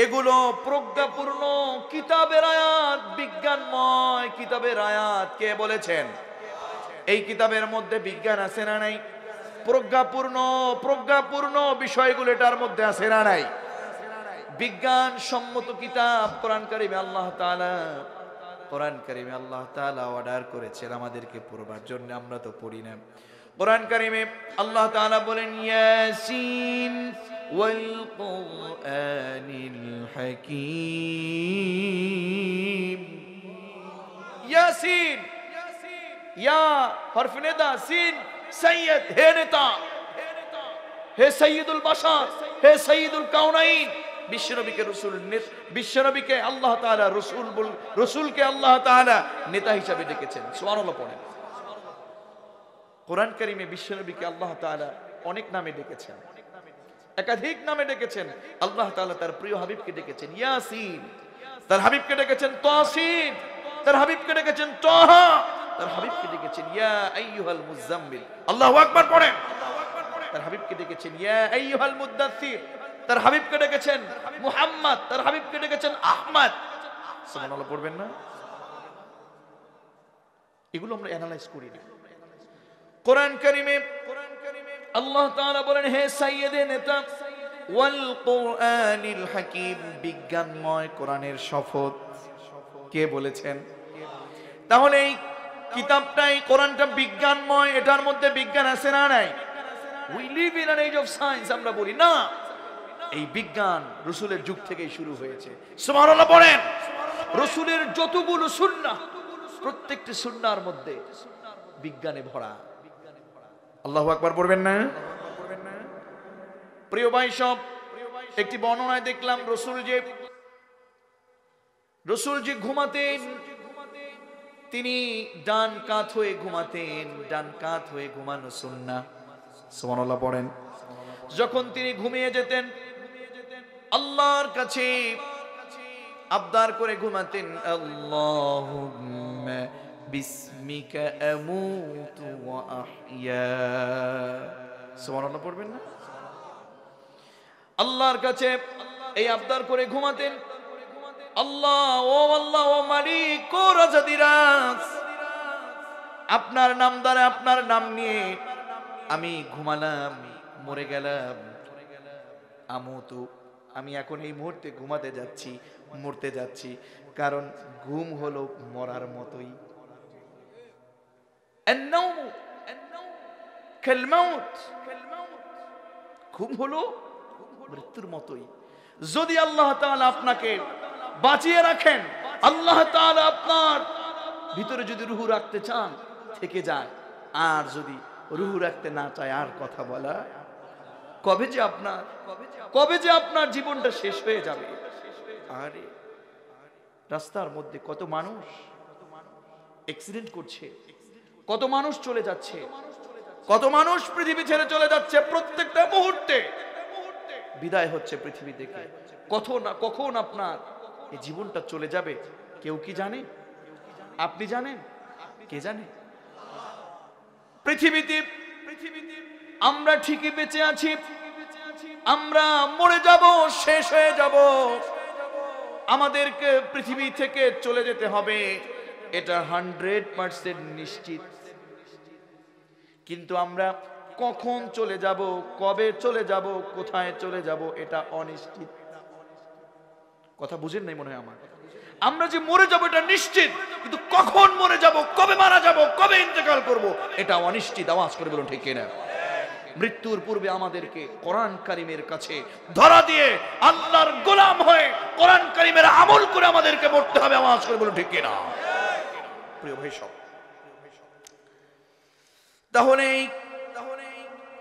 Speaker 1: এগুলো প্রজ্ঞাপূর্ণ কিতাবের আয়াত বিজ্ঞানময় কিতাবের আয়াত কে বলেছেন এই কিতাবের মধ্যে বিজ্ঞান আছে না নাই প্রজ্ঞাপূর্ণ প্রজ্ঞাপূর্ণ বিষয়গুলো এটার মধ্যে আছে না নাই বিজ্ঞান সম্মত কিতাব কোরআন করিমে আল্লাহ তাআলা কোরআন করিমে আল্লাহ তাআলা অর্ডার করেছেন আমাদেরকে পড়বার জন্য আমরা তো পড়ি না কোরআন কারিমে আল্লাহ তাআলা বলেন ইয়াসিন والقرآن الحكيم ياسين يا حرف ندا سين سيد هي نتا হে সৈয়দুল বাসার হে সৈয়দুল কাউনাইন বিশ্বনবীকে রসুল বিশ্বনবীকে আল্লাহ তালা রসুল রসুলকে আল্লাহ তালা নেতা হিসাবে দেখেছেন সোয়ারল পড়েন কোরআন করিমে বিশ্বনবীকে আল্লাহ তালা অনেক নামে দেখেছেন একাধিক নামে ডেকেছেন আল্লাহ তাআলা তার প্রিয় হাবিবকে ডেকেছেন ইয়াসিন তার হাবিবকে ডেকেছেন তাসিন তার হাবিবকে ডেকেছেন তাহা তার হাবিবকে ডেকেছেন ইয়া আইয়ুহাল মুজাম্মিল আল্লাহু আকবার পড়ে তার হাবিবকে ডেকেছেন ইয়া আইয়ুহাল মুদাসসির তার হাবিবকে ডেকেছেন মুহাম্মদ তার হাবিবকে ডেকেছেন আহমদ সুবহানাল্লাহ পড়বেন না এগুলো আমরা অ্যানালাইজ করি না কোরআন কারিমে কোরআন কারিমে আল্লাহ তাআলা বলেন হে সাইয়েদে নেতা ওয়াল বিজ্ঞানময় কোরআনের শপথ কে বলেছেন তাহলে এই কোরআনটা বিজ্ঞানময় এটার মধ্যে বিজ্ঞান আছে না নাই we live in age of science আমরা বলি না এই বিজ্ঞান রসুলের যুগ থেকেই শুরু হয়েছে সুবহানাল্লাহ রসুলের যতগুলো সুন্নাহ প্রত্যেকটি সুন্নার মধ্যে বিজ্ঞানে ভরা আল্লাহ আকবার পড়বেন না প্রিয় ভাই সব একটি বর্ণনায় দেখলাম রসুল যে রসুল যে ঘুমাতেন তিনি ডান কাত হয়ে ঘুমাতেন ডান কাত হয়ে ঘুমানো সুন্না সুমানুল্লাহ পড়েন যখন তিনি ঘুমিয়ে যেতেন আল্লাহর কাছে আবদার করে ঘুমাতেন আল্লাহ বিসমিক আমুতু ওয়া আহয়া সুবহানাল্লাহ পড়বেন না আল্লাহর কাছে এই আবদার করে ঘুমাতেন আল্লাহ ও আল্লাহ ও মালিক ও রাজাদিরাজ আপনার নাম দ্বারা আপনার নাম নিয়ে আমি ঘুমালাম মরে গেলাম আমু তো আমি এখন এই মুহূর্তে ঘুমাতে যাচ্ছি মরতে যাচ্ছি কারণ ঘুম হলো মরার মতোই النوم كالموت ঘুম হলো মৃত্যুর মতোই যদি আল্লাহ তাআলা আপনাকে বাঁচিয়ে রাখেন আল্লাহ তাআলা আপনার ভিতরে যদি রুহু রাখতে চান থেকে যায় আর যদি রুহু রাখতে না চায় আর কথা বলা কবে যে আপনার কবে যে আপনার জীবনটা শেষ হয়ে যাবে আরে রাস্তার মধ্যে কত মানুষ অ্যাক্সিডেন্ট করছে কত মানুষ চলে যাচ্ছে কত মানুষ পৃথিবী ছেড়ে চলে যাচ্ছে প্রত্যেকটা মুহূর্তে বিদায় হচ্ছে পৃথিবী থেকে কত না কখন আপনার এই জীবনটা চলে যাবে কেউ কি জানে আপনি জানেন কে জানে পৃথিবীতে পৃথিবীতে আমরা ঠিকই বেঁচে আছি আমরা মরে যাব শেষ হয়ে যাব আমাদেরকে পৃথিবী থেকে চলে যেতে হবে এটা হান্ড্রেড পার্সেন্ট নিশ্চিত কিন্তু আমরা কখন চলে যাব কবে চলে যাব কোথায় চলে যাব এটা অনিশ্চিত কথা বুঝেন নাই মনে হয় আমার আমরা যে মরে যাব এটা নিশ্চিত কিন্তু কখন মরে যাব কবে মারা যাব কবে ইন্তেকাল করব এটা অনিশ্চিত আওয়াজ করে বলুন ঠিক কিনা মৃত্যুর পূর্বে আমাদেরকে কোরআন কারিমের কাছে ধরা দিয়ে আল্লাহর গোলাম হয়ে কোরআন কারিমের আমল করে আমাদেরকে মরতে হবে আওয়াজ করে বলুন ঠিক কিনা প্রিয় ভাই সব তাহলে এই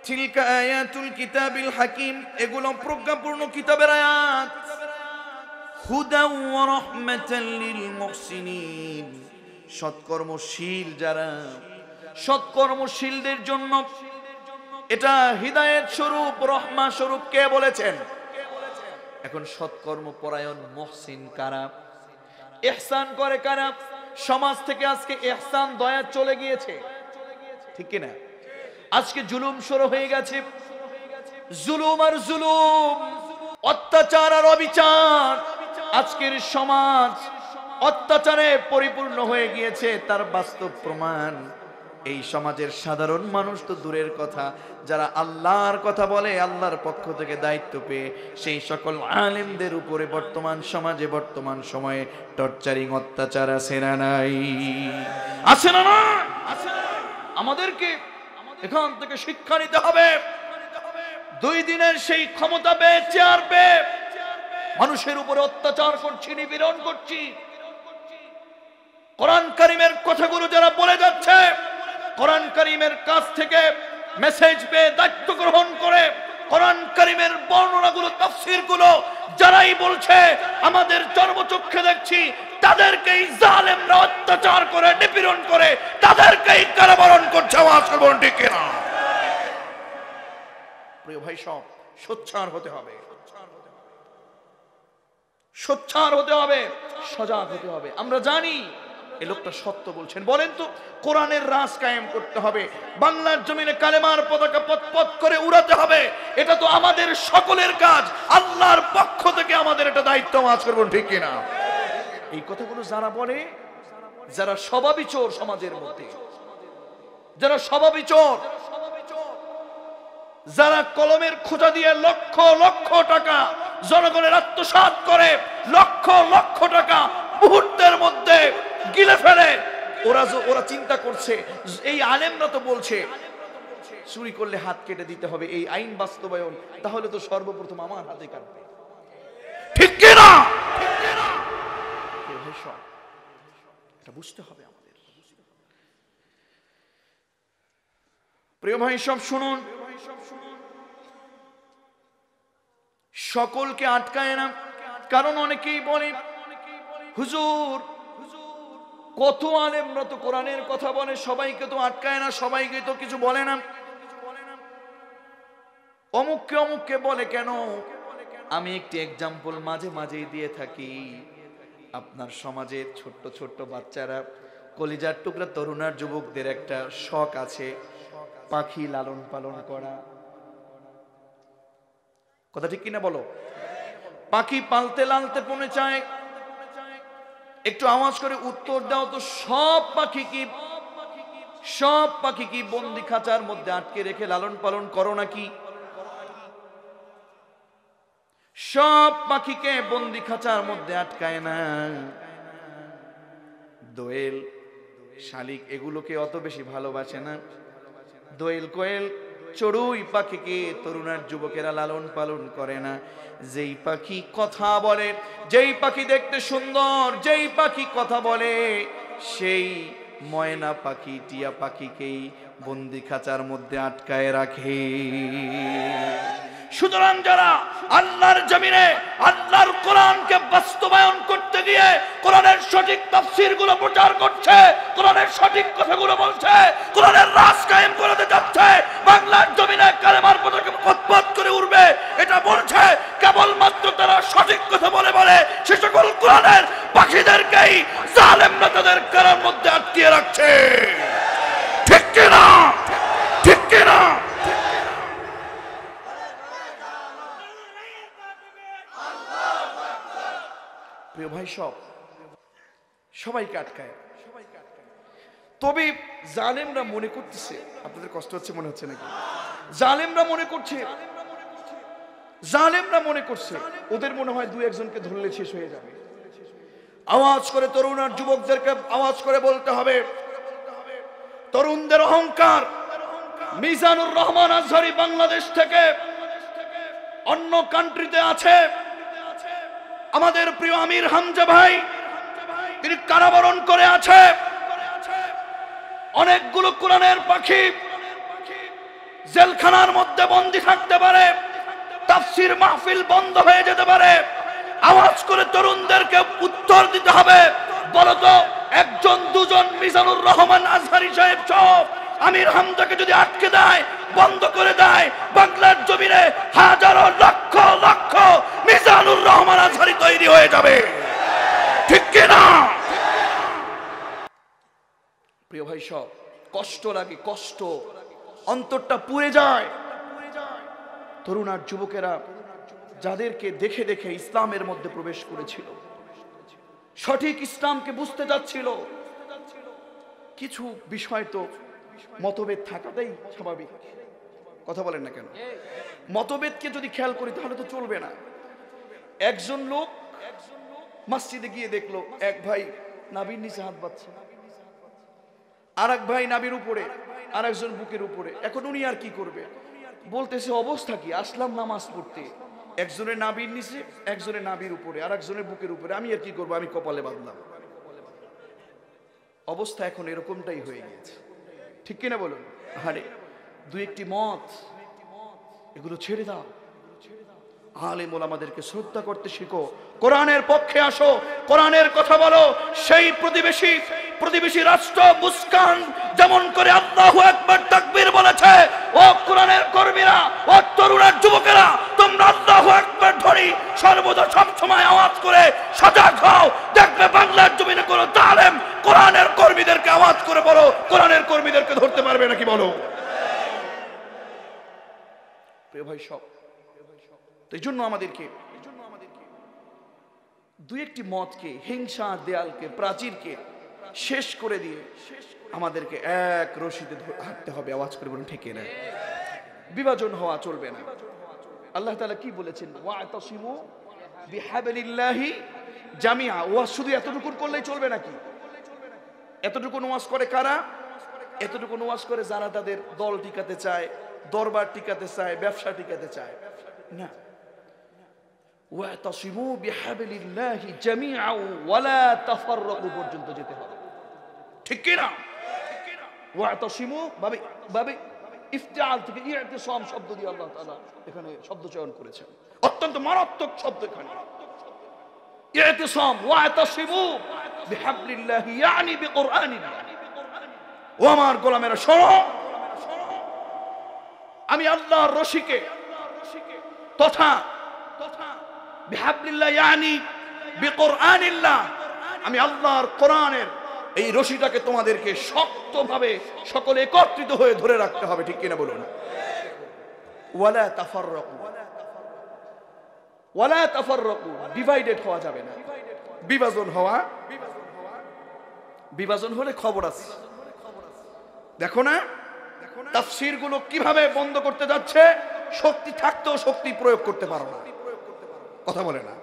Speaker 1: ঠিলকা আয়াতুল কিতাবিল হাকিম এগুলো প্রজ্ঞাপূর্ণ কিতাবের আয়াত হুদা ওয়া রাহমাতাল লিল মুহসিনিন সৎকর্মশীল যারা সৎকর্মশীলদের জন্য এটা হৃদায়ত স্বরূপ রহমা স্বরূপ কে বলেছেন এখন সৎকর্ম পরায়ণ মহসিন কারা এহসান করে কারা সমাজ থেকে আজকে এহসান দয়া চলে গিয়েছে ঠিক কিনা আজকে জুলুম শুরু হয়ে গেছে জুলুম আর জুলুম অত্যাচার আর অবিচার আজকের সমাজ অত্যাচারে পরিপূর্ণ হয়ে গিয়েছে তার বাস্তব প্রমাণ এই সমাজের সাধারণ মানুষ তো দূরের কথা যারা আল্লাহর কথা বলে আল্লাহর পক্ষ থেকে দায়িত্ব পেয়ে সেই সকল আলেমদের উপরে বর্তমান সমাজে বর্তমান সময়ে টর্চারিং অত্যাচার আছে না নাই আছে না না আছে না আমাদেরকে এখান থেকে শিক্ষা নিতে হবে দুই দিনের সেই ক্ষমতা পেয়ে চেয়ার পেয়ে মানুষের উপরে অত্যাচার করছি নিপীড়ন করছি কোরআন করিমের কথাগুলো যারা বলে যাচ্ছে কোরআন করিমের কাছ থেকে মেসেজ পেয়ে দায়িত্ব গ্রহণ করে কোরআন করিমের বর্ণনাগুলো তফসিরগুলো যারাই বলছে আমাদের চর্মচক্ষে দেখছি তাদেরকেই জালেমরা অত্যাচার করে নিপীড়ন করে তাদেরকেই কারাবরণ করছে আমার ঠিক না প্রিয় ভাই সব সোচ্ছার হতে হবে সোচ্ছার হতে হবে সজাগ হতে হবে আমরা জানি এ লোকটা সত্য বলছেন বলেন তো কোরআনের রাস কায়েম করতে হবে বাংলার জমিনে কালেমার পতাকা পথ করে উড়াতে হবে এটা তো আমাদের সকলের কাজ আল্লাহর পক্ষ থেকে আমাদের এটা দায়িত্ব মাছ করবো ঠিক কিনা এই কথাগুলো যারা বলে যারা স্বভাবই চোর সমাজের মধ্যে যারা স্বভাবই চোর যারা কলমের খোঁজা দিয়ে লক্ষ লক্ষ টাকা জনগণের আত্মসাত করে লক্ষ লক্ষ টাকা মুহূর্তের মধ্যে গিলে ফেলে ওরা ওরা চিন্তা করছে এই আলেমরা তো বলছে চুরি করলে হাত কেটে দিতে হবে এই আইন বাস্তবায়ন তাহলে তো সর্বপ্রথম আমার হাতে কাটবে ঠিক কিনা বুঝতে হবে আমাদের প্রিয় ভাই সব শুনুন সকলকে আটকায় না কারণ অনেকেই বলে হুজুর কত না তো কোরআনের কথা বলে সবাইকে তো আটকায় না সবাইকে তো কিছু বলে না অমুককে অমুককে বলে কেন আমি একটি এক্সাম্পল মাঝে মাঝেই দিয়ে থাকি আপনার সমাজে ছোট্ট ছোট্ট বাচ্চারা কলিজার টুকরা তরুণার যুবকদের একটা শখ আছে পাখি লালন পালন করা কথা ঠিক কিনা বলো পাখি পালতে লালতে পনে চায় একটু আওয়াজ করে উত্তর দাও তো সব পাখি কি সব পাখি কি বন্দি খাঁচার মধ্যে আটকে রেখে লালন পালন করো নাকি সব পাখিকে বন্দি খাঁচার মধ্যে আটকায় না দোয়েল শালিক এগুলোকে অত বেশি ভালোবাসে না দোয়েল কোয়েল চড়ুই পাখিকে তরুণার যুবকেরা লালন পালন করে না যেই পাখি কথা বলে যেই পাখি দেখতে সুন্দর যেই পাখি কথা বলে সেই ময়না পাখি টিয়া পাখিকেই বন্দি খাঁচার মধ্যে আটকায় রাখে সুতরাং যারা আল্লাহর জমিনে আল্লাহর কোরআনকে বাস্তবায়ন করতে গিয়ে কোরআনের সঠিক তাফসির গুলো প্রচার করছে কোরআনের সঠিক কথাগুলো বলছে কোরআনের রাস কায়েম করতে যাচ্ছে বাংলার জমিনে কালেমার পতাকে পথপথ করে উঠবে এটা বলছে কেবলমাত্র তারা সঠিক কথা বলে বলে সে সকল কোরআনের পাখিদেরকেই জালেম না তাদের কারণ এসব সবাইকে আটকায় তবে জালেমরা মনে করতেছে আপনাদের কষ্ট হচ্ছে মনে হচ্ছে নাকি জালেমরা মনে করছে জালেমরা মনে করছে ওদের মনে হয় দু একজনকে ধরলে শেষ হয়ে যাবে আওয়াজ করে তরুণ আর যুবকদেরকে আওয়াজ করে বলতে হবে তরুণদের অহংকার মিজানুর রহমান আজহারি বাংলাদেশ থেকে অন্য কান্ট্রিতে আছে আমাদের প্রিয় আমির হামজা ভাই তিনি কারাবরণ করে আছে অনেকগুলো কোরআনের পাখি জেলখানার মধ্যে বন্দি থাকতে পারে তাফসির মাহফিল বন্ধ হয়ে যেতে পারে আওয়াজ করে তরুণদেরকে উত্তর দিতে হবে বলতো একজন দুজন মিজানুর রহমান আজহারি সাহেব সব আমির হামজাকে যদি আটকে দেয় বন্ধ করে দেয় বাংলার জমিনে হাজারো লক্ষ লক্ষ মিজানুর রহমান আজহারি তৈরি হয়ে যাবে ঠিক কিনা প্রিয় ভাই সব কষ্ট লাগে কষ্ট অন্তরটা পুড়ে যায় তরুণ আর যুবকেরা যাদেরকে দেখে দেখে ইসলামের মধ্যে প্রবেশ করেছিল সঠিক ইসলামকে বুঝতে যাচ্ছিল কিছু বিষয় তো মতভেদ থাকাটাই স্বাভাবিক কথা বলেন না কেন মতভেদকে যদি খেয়াল করি তাহলে তো চলবে না একজন লোক মসজিদে গিয়ে দেখলো এক ভাই নাবির নিচে হাত বাঁধছে আর এক ভাই নাবির উপরে আর একজন বুকের উপরে এখন উনি আর কি করবে বলতেছে অবস্থা কি আসলাম নামাজ পড়তে একজনের নাবির নিচে একজনের নাবির উপরে আর একজনের বুকের উপরে আমি আর কি করবো আমি কপালে বাঁধলাম অবস্থা এখন এরকমটাই হয়ে গিয়েছে ঠিক কিনা বলুন আরে দু একটি মত এগুলো ছেড়ে দাও আলেম আমাদেরকে শ্রদ্ধা করতে শিখো কোরআনের পক্ষে আসো কোরআনের কথা বলো সেই প্রতিবেশী প্রতিবেশী রাষ্ট্র মুসকান যেমন করে আল্লাহ একবার তাকবীর বলেছে ও কোরআনের কর্মীরা ও তরুণের যুবকেরা তোমরা আল্লাহু একবার ধরি সর্বদা সবসময় আওয়াজ করে সজাগ হও দেখবে বাংলার জমিনে কোন তালেম কোরআনের কর্মীদেরকে আওয়াজ করে বলো কোরআনের কর্মীদেরকে ধরতে পারবে নাকি বলো প্রিয় ভাই সব এই জন্য আমাদেরকে দু একটি মতকে হিংসা দেয়ালকে প্রাচীরকে শেষ করে দিয়ে আমাদেরকে এক রশিতে হাঁটতে হবে আওয়াজ করে বলুন ঠেকে না বিভাজন হওয়া চলবে না আল্লাহ তালা কি বলেছেন ওয়াতসিমু বিহাবিল্লাহি জামিয়া ওয়াজ শুধু এতটুকু করলেই চলবে নাকি এতটুকু নওয়াজ করে কারা এতটুকু নওয়াজ করে যারা তাদের দল টিকাতে চায় দরবার টিকাতে চায় ব্যবসা টিকাতে চায় না ওয়াতসিমু বিহাবিল্লাহি জামিয়া ওয়ালা তাফাররাকু পর্যন্ত যেতে হবে ঠিক কিনা ওয়াতাসিমু বাবে বাবে ইফতেয়াল থেকে ইতিসাম শব্দ দিয়ে আল্লাহ তাআলা এখানে শব্দ চয়ন করেছেন অত্যন্ত মারাত্মক শব্দ এখানে ইতিসাম ওয়াতাসিমু বিহাবলিল্লাহ ইয়ানি বিকুরআনিল্লাহ ও আমার গোলামেরা শোনো আমি আল্লাহর রশিকে তথা বিহাবলিল্লাহ ইয়ানি বিকুরআনিল্লাহ আমি আল্লাহর কোরআনের এই রশিটাকে তোমাদেরকে শক্তভাবে সকলে একত্রিত হয়ে ধরে রাখতে হবে ঠিক কিনা বলুন ওয়ালা তাফার রকম ওয়ালা তাফার রকম ডিভাইডেড হওয়া যাবে না বিভাজন হওয়া বিভাজন হলে খবর আছে দেখো না তাফসির গুলো কিভাবে বন্ধ করতে যাচ্ছে শক্তি থাকতেও শক্তি প্রয়োগ করতে পারো না কথা বলে না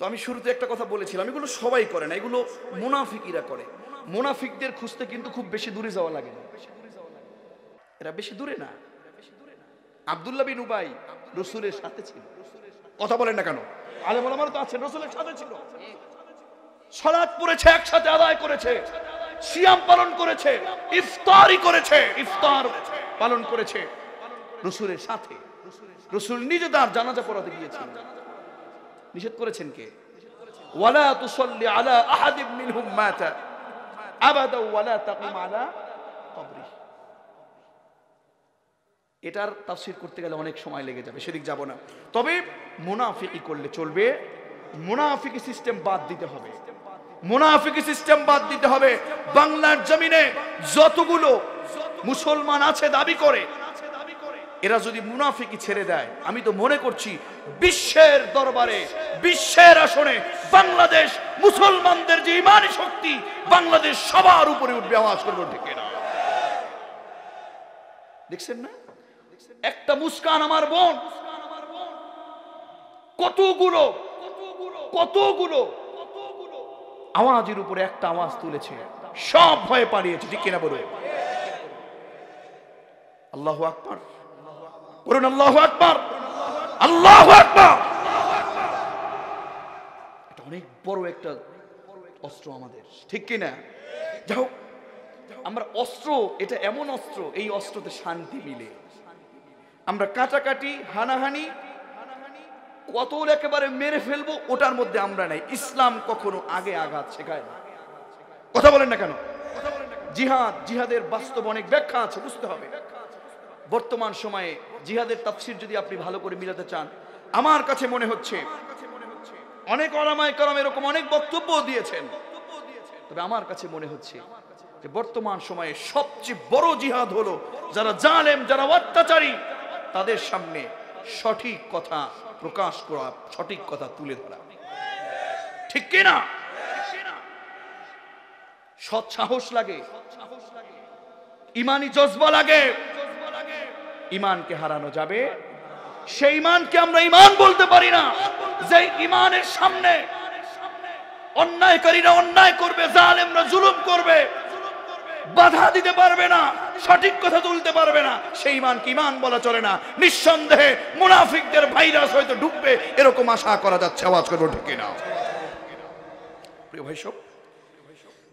Speaker 1: তো আমি শুরুতে একটা কথা বলেছিলাম এগুলো সবাই করে না এগুলো মুনাফিকিরা করে মুনাফিকদের খুঁজতে কিন্তু খুব বেশি দূরে যাওয়া লাগে না এরা বেশি দূরে না আবদুল্লাহ বিন উবাই রসুলের সাথে ছিল কথা বলেন না কেন আলে বলামার তো আছে রসুলের সাথে ছিল সলাদ পড়েছে একসাথে আদায় করেছে সিয়াম পালন করেছে ইফতারি করেছে ইফতার পালন করেছে রসুলের সাথে রসুল নিজে তার জানাজা পড়াতে গিয়েছিলেন নিষেধ করেছেন কে ওয়ালা তুসাল্লি আলা আহাদিম মিনহুম মাতা আবাদা ওয়ালা তাকুম আলা কবরি এটার তাফসির করতে গেলে অনেক সময় লেগে যাবে সেদিক যাব না তবে মুনাফিকি করলে চলবে মুনাফিকি সিস্টেম বাদ দিতে হবে মুনাফিকি সিস্টেম বাদ দিতে হবে বাংলার জমিনে যতগুলো মুসলমান আছে দাবি করে এরা যদি মুনাফিকি ছেড়ে দেয় আমি তো মনে করছি বিশ্বের দরবারে বিশ্বের আসনে বাংলাদেশ মুসলমানদের যে ইমানি শক্তি বাংলাদেশ সবার উপরে উঠবে আওয়াজ করবো ঢেকে না দেখছেন না একটা মুস্কান আমার বোন কতগুলো কতগুলো আওয়াজের উপরে একটা আওয়াজ তুলেছে সব ভয়ে পালিয়েছে ঠিক কিনা বলবে আল্লাহ আকবর বলুন আল্লাহ আকবার আল্লাহ আকবার এটা অনেক বড় একটা অস্ত্র আমাদের ঠিক কিনা যাই হোক আমরা অস্ত্র এটা এমন অস্ত্র এই অস্ত্রতে শান্তি মিলে আমরা কাটাকাটি হানাহানি কতল একেবারে মেরে ফেলবো ওটার মধ্যে আমরা নাই ইসলাম কখনো আগে আঘাত শেখায় না কথা বলেন না কেন জিহাদ জিহাদের বাস্তব অনেক ব্যাখ্যা আছে বুঝতে হবে বর্তমান সময়ে জিহাদের তাফসির যদি আপনি ভালো করে মিলাতে চান আমার কাছে মনে হচ্ছে অনেক অনামায় কারণ এরকম অনেক বক্তব্য দিয়েছেন তবে আমার কাছে মনে হচ্ছে যে বর্তমান সময়ে সবচেয়ে বড় জিহাদ হলো যারা জালেম যারা অত্যাচারী তাদের সামনে সঠিক কথা প্রকাশ করা সঠিক কথা তুলে ধরা ঠিক কিনা সৎ সাহস লাগে ইমানি জজবা লাগে ইমানকে হারানো যাবে সেই ইমানকে আমরা ইমান বলতে পারি না যে ইমানের সামনে অন্যায়কারীরা অন্যায় করবে জালেমরা জুলুম করবে বাধা দিতে পারবে না সঠিক কথা তুলতে পারবে না সেই ইমান কি ইমান বলা চলে না নিঃসন্দেহে মুনাফিকদের ভাইরাস হয়তো ঢুকবে এরকম আশা করা যাচ্ছে আওয়াজ করবো ঢুকে না প্রিয় ভাই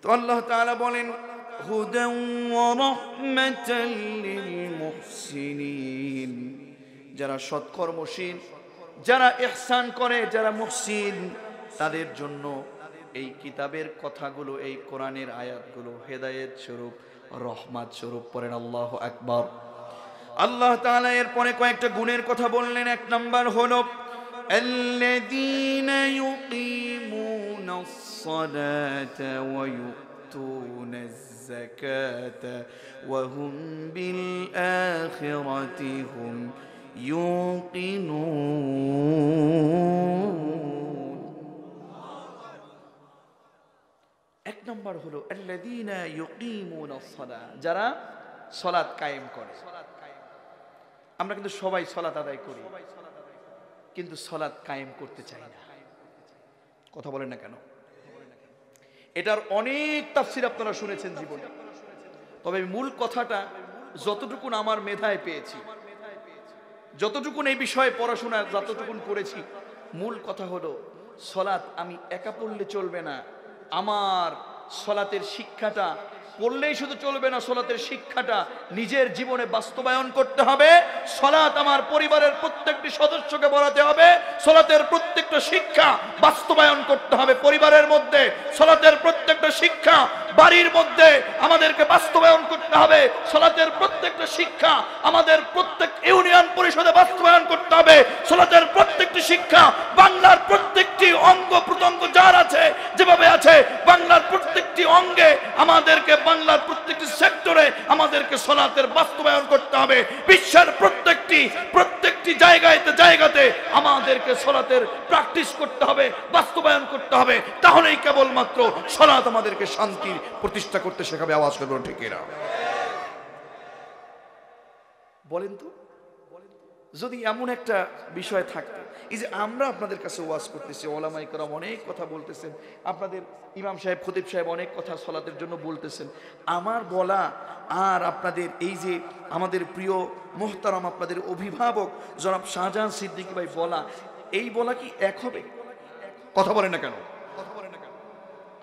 Speaker 1: তো আল্লাহ বলেন هدى ورحمة للمحسنين যারা সৎকর্মশীল যারা ইহসান করে যারা মুহসিন তাদের জন্য এই কিতাবের কথাগুলো এই কোরআনের আয়াতগুলো হেদায়েত স্বরূপ রহমাত স্বরূপ পড়েন আল্লাহ আকবর আল্লাহ তাআলা পরে কয়েকটা গুণের কথা বললেন এক নাম্বার হলো الذين يقيمون الصلاة ويؤتون الزكاة الزكاة وهم بالآخرة هم يوقنون এক নম্বর হলো আল্লাযীনা ইউকিমুনাস সালাহ যারা সালাত কায়েম করে আমরা কিন্তু সবাই সালাত আদায় করি কিন্তু সালাত কায়েম করতে চাই না কথা বলেন না কেন এটার অনেক তাফসির আপনারা শুনেছেন জীবনে তবে মূল কথাটা যতটুকুন আমার মেধায় পেয়েছি যতটুকুন এই বিষয়ে পড়াশোনা যতটুকুন করেছি মূল কথা হলো সলাৎ আমি একা পড়লে চলবে না আমার সলাতের শিক্ষাটা পড়লেই শুধু চলবে না সলাতের শিক্ষাটা নিজের জীবনে বাস্তবায়ন করতে হবে সলাত আমার পরিবারের প্রত্যেকটি সদস্যকে বলাতে হবে সলাতের প্রত্যেকটা শিক্ষা বাস্তবায়ন করতে হবে পরিবারের মধ্যে সলাতের প্রত্যেকটা শিক্ষা বাড়ির মধ্যে আমাদেরকে বাস্তবায়ন করতে হবে সলাতের প্রত্যেকটা শিক্ষা আমাদের প্রত্যেক ইউনিয়ন পরিষদে বাস্তবায়ন করতে হবে সলাতের প্রত্যেকটি শিক্ষা বাংলার প্রত্যেকটি অঙ্গ প্রত্যঙ্গ যার আছে যেভাবে আছে বাংলার প্রত্যেকটি অঙ্গে আমাদেরকে বাংলার প্রত্যেকটি সেক্টরে আমাদেরকে সলাতের বাস্তবায়ন করতে হবে বিশ্বের প্রত্যেকটি প্রত্যেকটি জায়গায় জায়গাতে আমাদেরকে সলাতের প্র্যাকটিস করতে হবে বাস্তবায়ন করতে হবে তাহলেই কেবলমাত্র সলাত আমাদেরকে শান্তি প্রতিষ্ঠা করতে শেখাবে আওয়াজ করবে ঠিক না বলেন তো যদি এমন একটা বিষয় থাকতো এই যে আমরা আপনাদের কাছে ওয়াজ করতেছি ওলামাইকরাম অনেক কথা বলতেছেন আপনাদের ইমাম সাহেব খতিব সাহেব অনেক কথা সলাতের জন্য বলতেছেন আমার বলা আর আপনাদের এই যে আমাদের প্রিয় মোহতারাম আপনাদের অভিভাবক জনাব শাহজাহান সিদ্দিকি ভাই বলা এই বলা কি এক হবে কথা বলে না কেন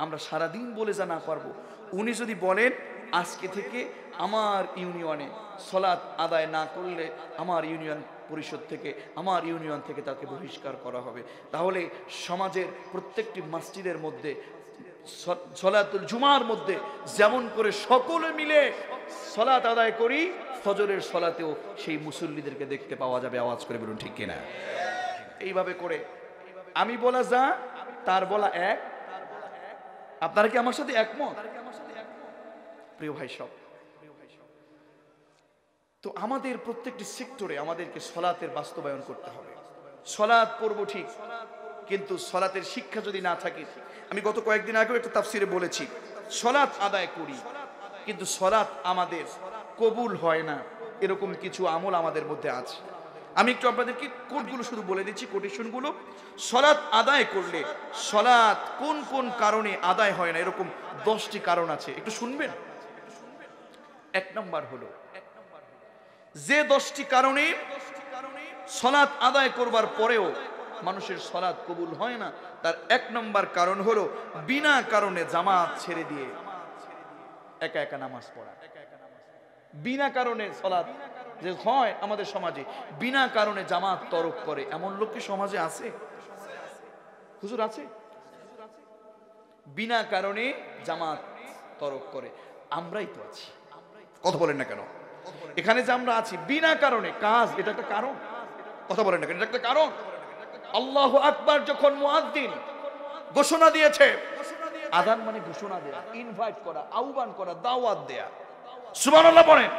Speaker 1: আমরা সারাদিন বলে যা না পারবো উনি যদি বলেন আজকে থেকে আমার ইউনিয়নে সলাৎ আদায় না করলে আমার ইউনিয়ন পরিষদ থেকে আমার ইউনিয়ন থেকে তাকে বহিষ্কার করা হবে তাহলে সমাজের প্রত্যেকটি মসজিদের মধ্যে সলাতুল জুমার মধ্যে যেমন করে সকলে মিলে সলাত আদায় করি ফজরের সলাতেও সেই মুসল্লিদেরকে দেখতে পাওয়া যাবে আওয়াজ করে বলুন ঠিক কিনা এইভাবে করে আমি বলা যা তার বলা এক আপনারা কি আমার সাথে একমত প্রিয় ভাই সব তো আমাদের প্রত্যেকটি সেক্টরে আমাদেরকে সলাতের বাস্তবায়ন করতে হবে সলাৎ পড়ব ঠিক কিন্তু সলাতের শিক্ষা যদি না থাকে আমি গত কয়েকদিন আগেও একটা তাফসিরে বলেছি সলাৎ আদায় করি কিন্তু সলাৎ আমাদের কবুল হয় না এরকম কিছু আমল আমাদের মধ্যে আছে আমি একটু আপনাদেরকে কোটগুলো শুধু বলে দিচ্ছি কোটেশনগুলো সলাৎ আদায় করলে সলাৎ কোন কোন কারণে আদায় হয় না এরকম দশটি কারণ আছে একটু শুনবেন এক নম্বর হলো যে দশটি কারণে সলাৎ আদায় করবার পরেও মানুষের সলাৎ কবুল হয় না তার এক নম্বর কারণ হলো বিনা কারণে জামাত ছেড়ে দিয়ে একা একা নামাজ পড়া বিনা কারণে সলাৎ যে হয় আমাদের সমাজে বিনা কারণে জামাত তরক করে এমন লোক কি সমাজে আছে হুজুর আছে বিনা কারণে জামাত তরক করে আমরাই তো আছি কথা বলেন না কেন এখানে যে আমরা আছি বিনা কারণে কাজ এটা একটা কারণ কথা বলেন না কেন এটা একটা কারণ আল্লাহ আকবার যখন মুআদ্দিন ঘোষণা দিয়েছে আদান মানে ঘোষণা দেয়া ইনভাইট করা আহ্বান করা দাওয়াত দেয়া সুমান আল্লাহ বলেন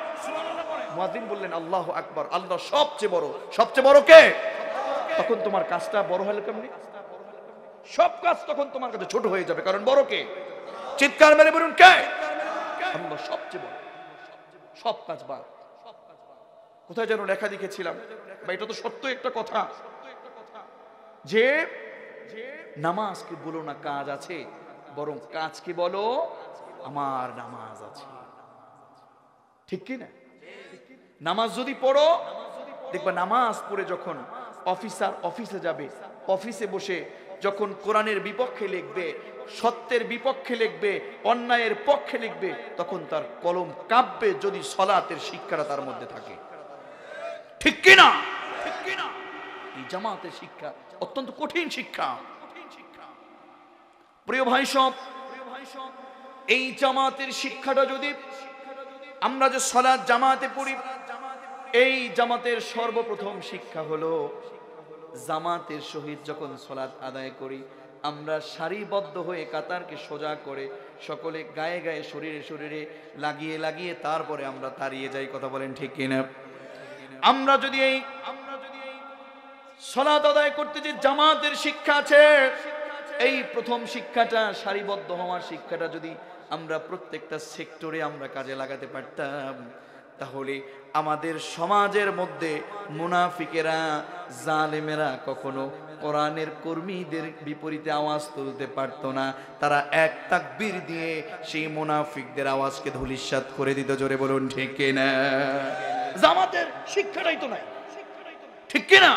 Speaker 1: মুয়াজিন বললেন আল্লাহ আকবার আল্লাহ সবচেয়ে বড় সবচেয়ে বড় কে তখন তোমার কাজটা বড় হলো কেমনি সব কাজ তখন তোমার কাছে ছোট হয়ে যাবে কারণ বড় কে চিৎকার মেরে বলুন কে আল্লাহ সবচেয়ে বড় সব কাজ বাদ কোথায় যেন লেখা দেখেছিলাম বা এটা তো সত্য একটা কথা যে নামাজকে বলো না কাজ আছে বরং কাজকে বলো আমার নামাজ আছে ঠিক কি না নামাজ যদি পড়ো দেখবে নামাজ পড়ে যখন অফিসার অফিসে যাবে অফিসে বসে যখন কোরআনের বিপক্ষে লিখবে সত্যের বিপক্ষে লিখবে অন্যায়ের পক্ষে লিখবে তখন তার কলম কাব্যে যদি সলাতের শিক্ষাটা তার মধ্যে থাকে ঠিক কি না ঠিক না এই জামাতের শিক্ষা অত্যন্ত কঠিন শিক্ষা প্রিয় ভাইসব প্রিয় ভাই সব এই জামাতের শিক্ষাটা যদি আমরা যে সলাদ জামাতে পড়ি এই জামাতের সর্বপ্রথম শিক্ষা হলো জামাতের সহিত যখন সলাদ আদায় করি আমরা সারিবদ্ধ হয়ে কাতারকে সোজা করে সকলে গায়ে গায়ে শরীরে শরীরে লাগিয়ে লাগিয়ে তারপরে আমরা তাড়িয়ে যাই কথা বলেন ঠিক কিনা আমরা যদি এই আমরা যদি এই সলাদ আদায় করতে যে জামাতের শিক্ষা আছে এই প্রথম শিক্ষাটা সারিবদ্ধ হওয়ার শিক্ষাটা যদি আমরা প্রত্যেকটা সেক্টরে আমরা কাজে লাগাতে পারতাম তাহলে আমাদের সমাজের মধ্যে মুনাফিকেরা জালেমেরা কখনো কোরআনের কর্মীদের বিপরীতে আওয়াজ তুলতে পারত না তারা এক তাকবির দিয়ে সেই মুনাফিকদের আওয়াজকে ধুলিস্বাত করে দিত জোরে বলুন ঠিক না জামাতের শিক্ষাটাই তো নাই ঠিক কিনা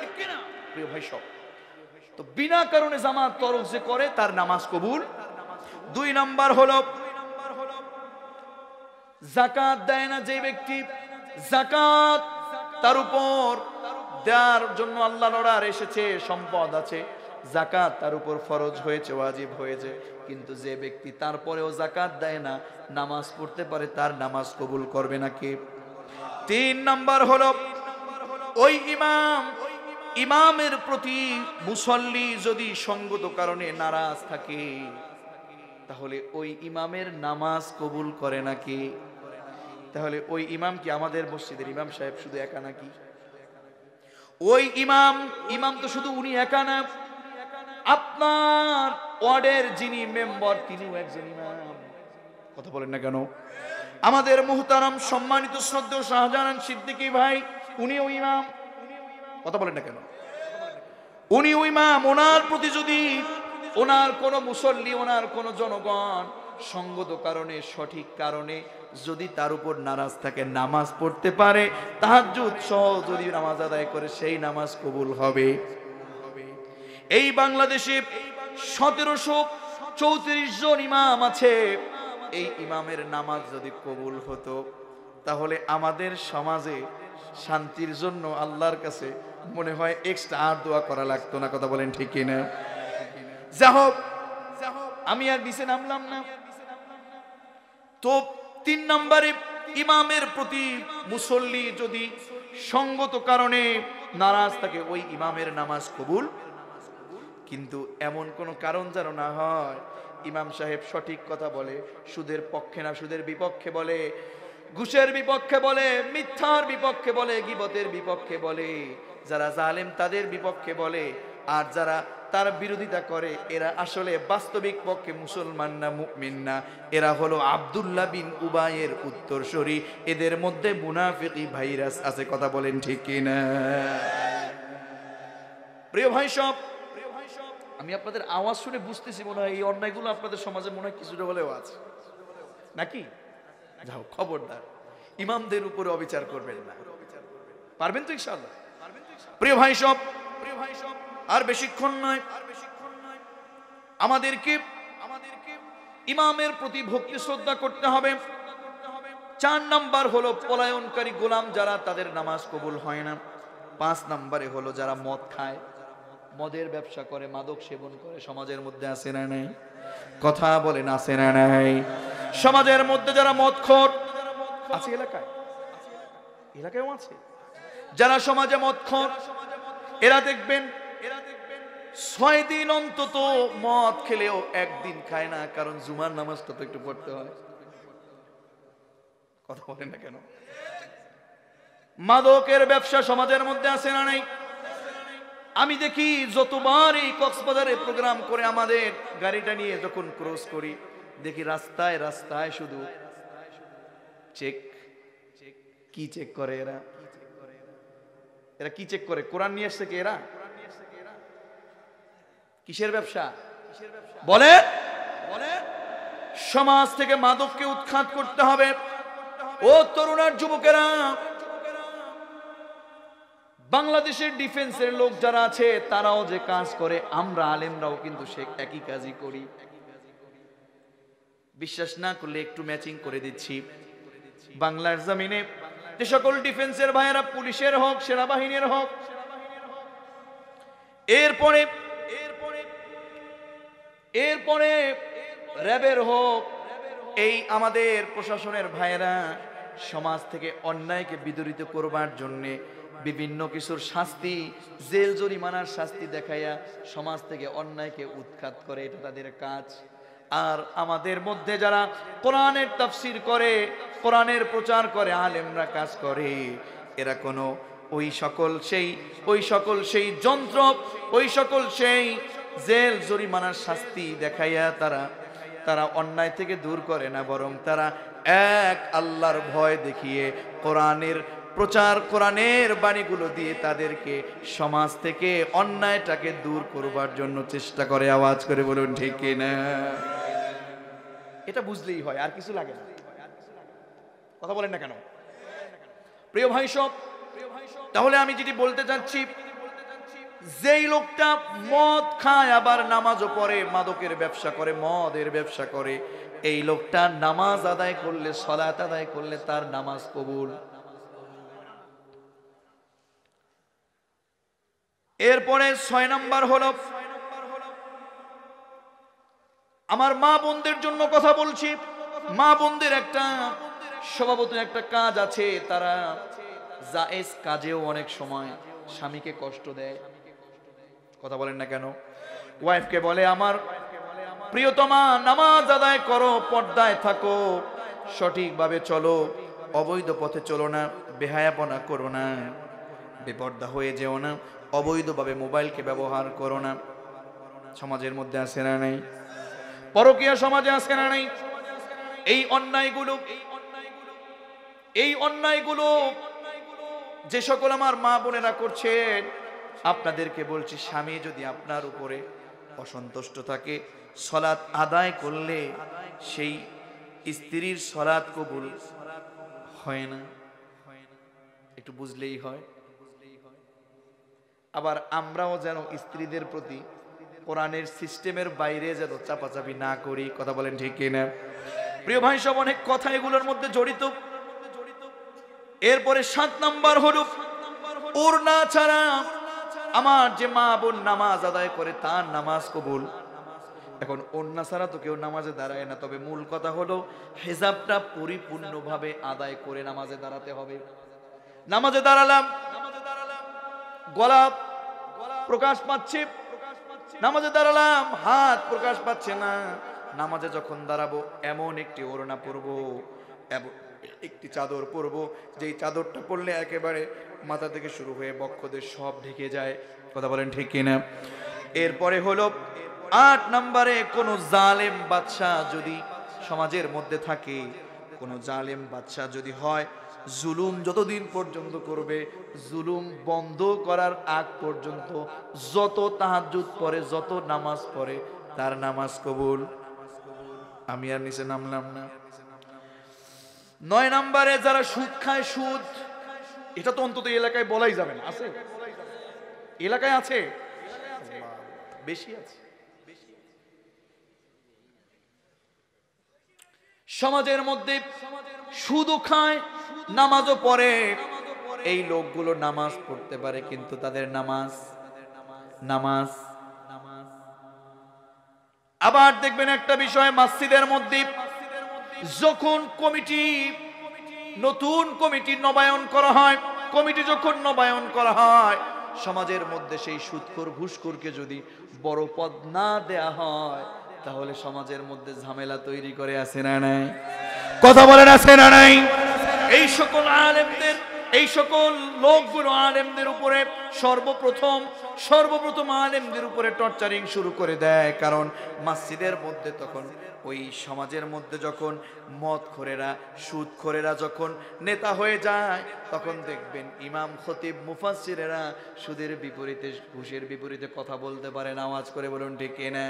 Speaker 1: ঠিক কিনা প্রিয় ভাই সব তো বিনা কারণে জামাত তরফ যে করে তার নামাজ কবুল দুই নাম্বার হলো জাকাত দেয় না যে ব্যক্তি জাকাত তার উপর দেওয়ার জন্য আল্লাহ লড়ার এসেছে সম্পদ আছে জাকাত তার উপর ফরজ হয়েছে ওয়াজিব হয়েছে কিন্তু যে ব্যক্তি তারপরেও জাকাত দেয় না নামাজ পড়তে পারে তার নামাজ কবুল করবে না কে তিন নাম্বার হলো ওই ইমাম ইমামের প্রতি মুসল্লি যদি সঙ্গত কারণে নারাজ থাকে তাহলে ওই ইমামের নামাজ কবুল করে নাকি তাহলে ওই ইমাম কি আমাদের মসজিদের ইমাম সাহেব শুধু একা নাকি ওই ইমাম ইমাম তো শুধু উনি একা না আপনার ওয়ার্ডের যিনি মেম্বার তিনিও একজন ইমাম কথা বলেন না কেন আমাদের মোহতারাম সম্মানিত শ্রদ্ধ শাহজাহান সিদ্দিকী ভাই উনিও ইমাম কথা বলেন না কেন উনি ইমাম ওনার প্রতি যদি ওনার কোনো মুসল্লি ওনার কোনো জনগণ সঙ্গত কারণে সঠিক কারণে যদি তার উপর নারাজ থাকে নামাজ পড়তে পারে তাহাজুদ সহ যদি নামাজ আদায় করে সেই নামাজ কবুল হবে এই বাংলাদেশে সতেরোশো চৌত্রিশ জন ইমাম আছে এই ইমামের নামাজ যদি কবুল হতো তাহলে আমাদের সমাজে শান্তির জন্য আল্লাহর কাছে মনে হয় এক্সট্রা আর দোয়া করা লাগতো না কথা বলেন ঠিক কিনা যা আমি আর নিচে নামলাম না তো তিন নম্বরে ইমামের প্রতি মুসল্লি যদি সঙ্গত কারণে নারাজ থাকে ওই ইমামের নামাজ কবুল কিন্তু এমন কোনো কারণ যেন না হয় ইমাম সাহেব সঠিক কথা বলে সুদের পক্ষে না সুদের বিপক্ষে বলে ঘুষের বিপক্ষে বলে মিথ্যার বিপক্ষে বলে গিবতের বিপক্ষে বলে যারা জালেম তাদের বিপক্ষে বলে আর যারা তার বিরোধিতা করে এরা আসলে বাস্তবিক পক্ষে মুসলমান না মুকমিন না এরা হলো আবদুল্লা বিন উবায়ের শরী এদের মধ্যে মুনাফিকি ভাইরাস আছে কথা বলেন ঠিক কিনা প্রিয় ভাই সব আমি আপনাদের আওয়াজ শুনে বুঝতেছি মনে হয় এই অন্যায়গুলো আপনাদের সমাজে মনে হয় কিছুটা হলেও আছে নাকি যাও খবরদার ইমামদের উপরে অবিচার করবেন না পারবেন তো ইনশাল্লাহ প্রিয় ভাই সব প্রিয় ভাই সব আর বেশিক্ষণ নয় আমাদেরকে আমাদেরকে ইমামের প্রতি ভক্তি শ্রদ্ধা করতে হবে চার নাম্বার হলো পলায়নকারী গোলাম যারা তাদের নামাজ কবুল হয় না পাঁচ নাম্বারে হলো যারা মদ খায় মদের ব্যবসা করে মাদক সেবন করে সমাজের মধ্যে আসে না নাই কথা না আসে না নাই সমাজের মধ্যে যারা মদ খোর আছে এলাকায় এলাকায় আছে যারা সমাজে মদ খোর এরা দেখবেন এরা দেখবেন ছয় দিন অন্তত মদ খেলেও একদিন খায় না কারণ জুমার নামাজটা তো একটু পড়তে হয় কথা বলেন না কেন মাদকের ব্যবসা সমাজের মধ্যে আছে না নাই আমি দেখি যতবার এই কক্সবাজারে প্রোগ্রাম করে আমাদের গাড়িটা নিয়ে যখন ক্রস করি দেখি রাস্তায় রাস্তায় শুধু চেক কি চেক করে এরা এরা কি চেক করে কোরআন নিয়ে আসছে কি এরা কিসের ব্যবসা বলে সমাজ থেকে মাদককে উৎখাত করতে হবে ও তরুণার যুবকেরা বাংলাদেশের ডিফেন্সের লোক যারা আছে তারাও যে কাজ করে আমরা আলেমরাও কিন্তু সে একই কাজই করি বিশ্বাস না করলে একটু ম্যাচিং করে দিচ্ছি বাংলার জমিনে যে সকল ডিফেন্সের ভাইয়েরা পুলিশের হোক সেনাবাহিনীর হোক এরপরে এরপরে র্যাবের হোক এই আমাদের প্রশাসনের ভাইয়েরা সমাজ থেকে অন্যায়কে বিদরিত করবার জন্যে বিভিন্ন কিছুর শাস্তি জেল জরিমানার শাস্তি দেখাইয়া সমাজ থেকে অন্যায়কে উৎখাত করে এটা তাদের কাজ আর আমাদের মধ্যে যারা কোরআনের তাফসির করে কোরআনের প্রচার করে আলেমরা কাজ করে এরা কোনো ওই সকল সেই ওই সকল সেই যন্ত্র ওই সকল সেই জেল জরিমানার শাস্তি দেখাইয়া তারা তারা অন্যায় থেকে দূর করে না বরং তারা এক আল্লাহর ভয় দেখিয়ে কোরআনের প্রচার কোরআনের বাণীগুলো দিয়ে তাদেরকে সমাজ থেকে অন্যায়টাকে দূর করবার জন্য চেষ্টা করে আওয়াজ করে বলুন ঠিক না এটা বুঝলেই হয় আর কিছু লাগে না কথা বলেন না কেন প্রিয় ভাই সব তাহলে আমি যেটি বলতে চাচ্ছি যেই লোকটা মদ খায় আবার নামাজও পড়ে মাদকের ব্যবসা করে মদের ব্যবসা করে এই লোকটা নামাজ আদায় করলে সলাত আদায় করলে তার নামাজ কবুল এরপরে ছয় নাম্বার হল আমার মা বোনদের জন্য কথা বলছি মা বোনদের একটা স্বভাবত একটা কাজ আছে তারা জায়েজ কাজেও অনেক সময় স্বামীকে কষ্ট দেয় কথা বলেন না কেন ওয়াইফকে বলে আমার প্রিয়তমা নামাজ আদায় করো পর্দায় থাকো সঠিকভাবে চলো অবৈধ পথে চলো না বেহায়াপনা করো না বেপর্দা হয়ে যেও না অবৈধভাবে মোবাইলকে ব্যবহার করো না সমাজের মধ্যে আসে না নাই পরকীয়া সমাজে আসে না নাই এই অন্যায়গুলো এই অন্যায়গুলো যে সকল আমার মা বোনেরা করছেন আপনাদেরকে বলছি স্বামী যদি আপনার উপরে অসন্তুষ্ট থাকে সলাৎ আদায় করলে সেই স্ত্রীর সলাৎ কবুল হয় না একটু বুঝলেই হয় আবার আমরাও যেন স্ত্রীদের প্রতি কোরআনের সিস্টেমের বাইরে যেন চাপাচাপি না করি কথা বলেন ঠিক কিনা প্রিয় ভাই সব অনেক কথা এগুলোর মধ্যে জড়িত এরপরে সাত নাম্বার হল ওর না ছাড়া আমার যে মা বোন নামাজ আদায় করে তার নামাজ কবুল এখন অন্য ছাড়া তো কেউ নামাজে দাঁড়ায় না তবে মূল কথা হলো হেজাবটা পরিপূর্ণভাবে আদায় করে নামাজে দাঁড়াতে হবে নামাজে দাঁড়ালাম গলাপ প্রকাশ পাচ্ছে নামাজে দাঁড়ালাম হাত প্রকাশ পাচ্ছে না নামাজে যখন দাঁড়াবো এমন একটি ওরণা পরব একটি চাদর পরব যেই চাদরটা পরলে একেবারে মাথা থেকে শুরু হয়ে বক্ষদের সব ঢেকে যায় কথা বলেন ঠিক কিনা এরপরে হলো আট নম্বরে কোনো জালেম বাদশাহ যদি সমাজের মধ্যে থাকে কোনো জালেম বাদশাহ যদি হয় জুলুম যতদিন পর্যন্ত করবে জুলুম বন্ধ করার আগ পর্যন্ত যত তাহাজুদ পরে যত নামাজ পড়ে তার নামাজ কবুল আমি আর নিচে নামলাম না নয় নম্বরে যারা সুদ খায় সুদ এটা তো অন্তত এলাকায় বলাই যাবে না আছে এলাকায় আছে বেশি আছে সমাজের মধ্যে সুদও খায় নামাজও পড়ে এই লোকগুলো নামাজ পড়তে পারে কিন্তু তাদের নামাজ নামাজ আবার দেখবেন একটা বিষয় মসজিদের মধ্যে যখন কমিটি নতুন কমিটি নবায়ন করা হয় কমিটি যখন নবায়ন করা হয় সমাজের মধ্যে সেই সুৎকর ঘুষখোরকে যদি বড় পদ না দেয়া হয় তাহলে সমাজের মধ্যে ঝামেলা তৈরি করে আসে না নাই কথা বলেন আসে না নাই এই সকল আলেমদের এই সকল লোকগুলো আলেমদের উপরে সর্বপ্রথম সর্বপ্রথম আলেমদের উপরে টর্চারিং শুরু করে দেয় কারণ মাসজিদের মধ্যে তখন ওই সমাজের মধ্যে যখন মদ খোরেরা সুদ খোরেরা যখন নেতা হয়ে যায় তখন দেখবেন ইমাম খতিব মুফাসিরেরা সুদের বিপরীতে ঘুষের বিপরীতে কথা বলতে পারেন আওয়াজ করে বলুন ঠিক না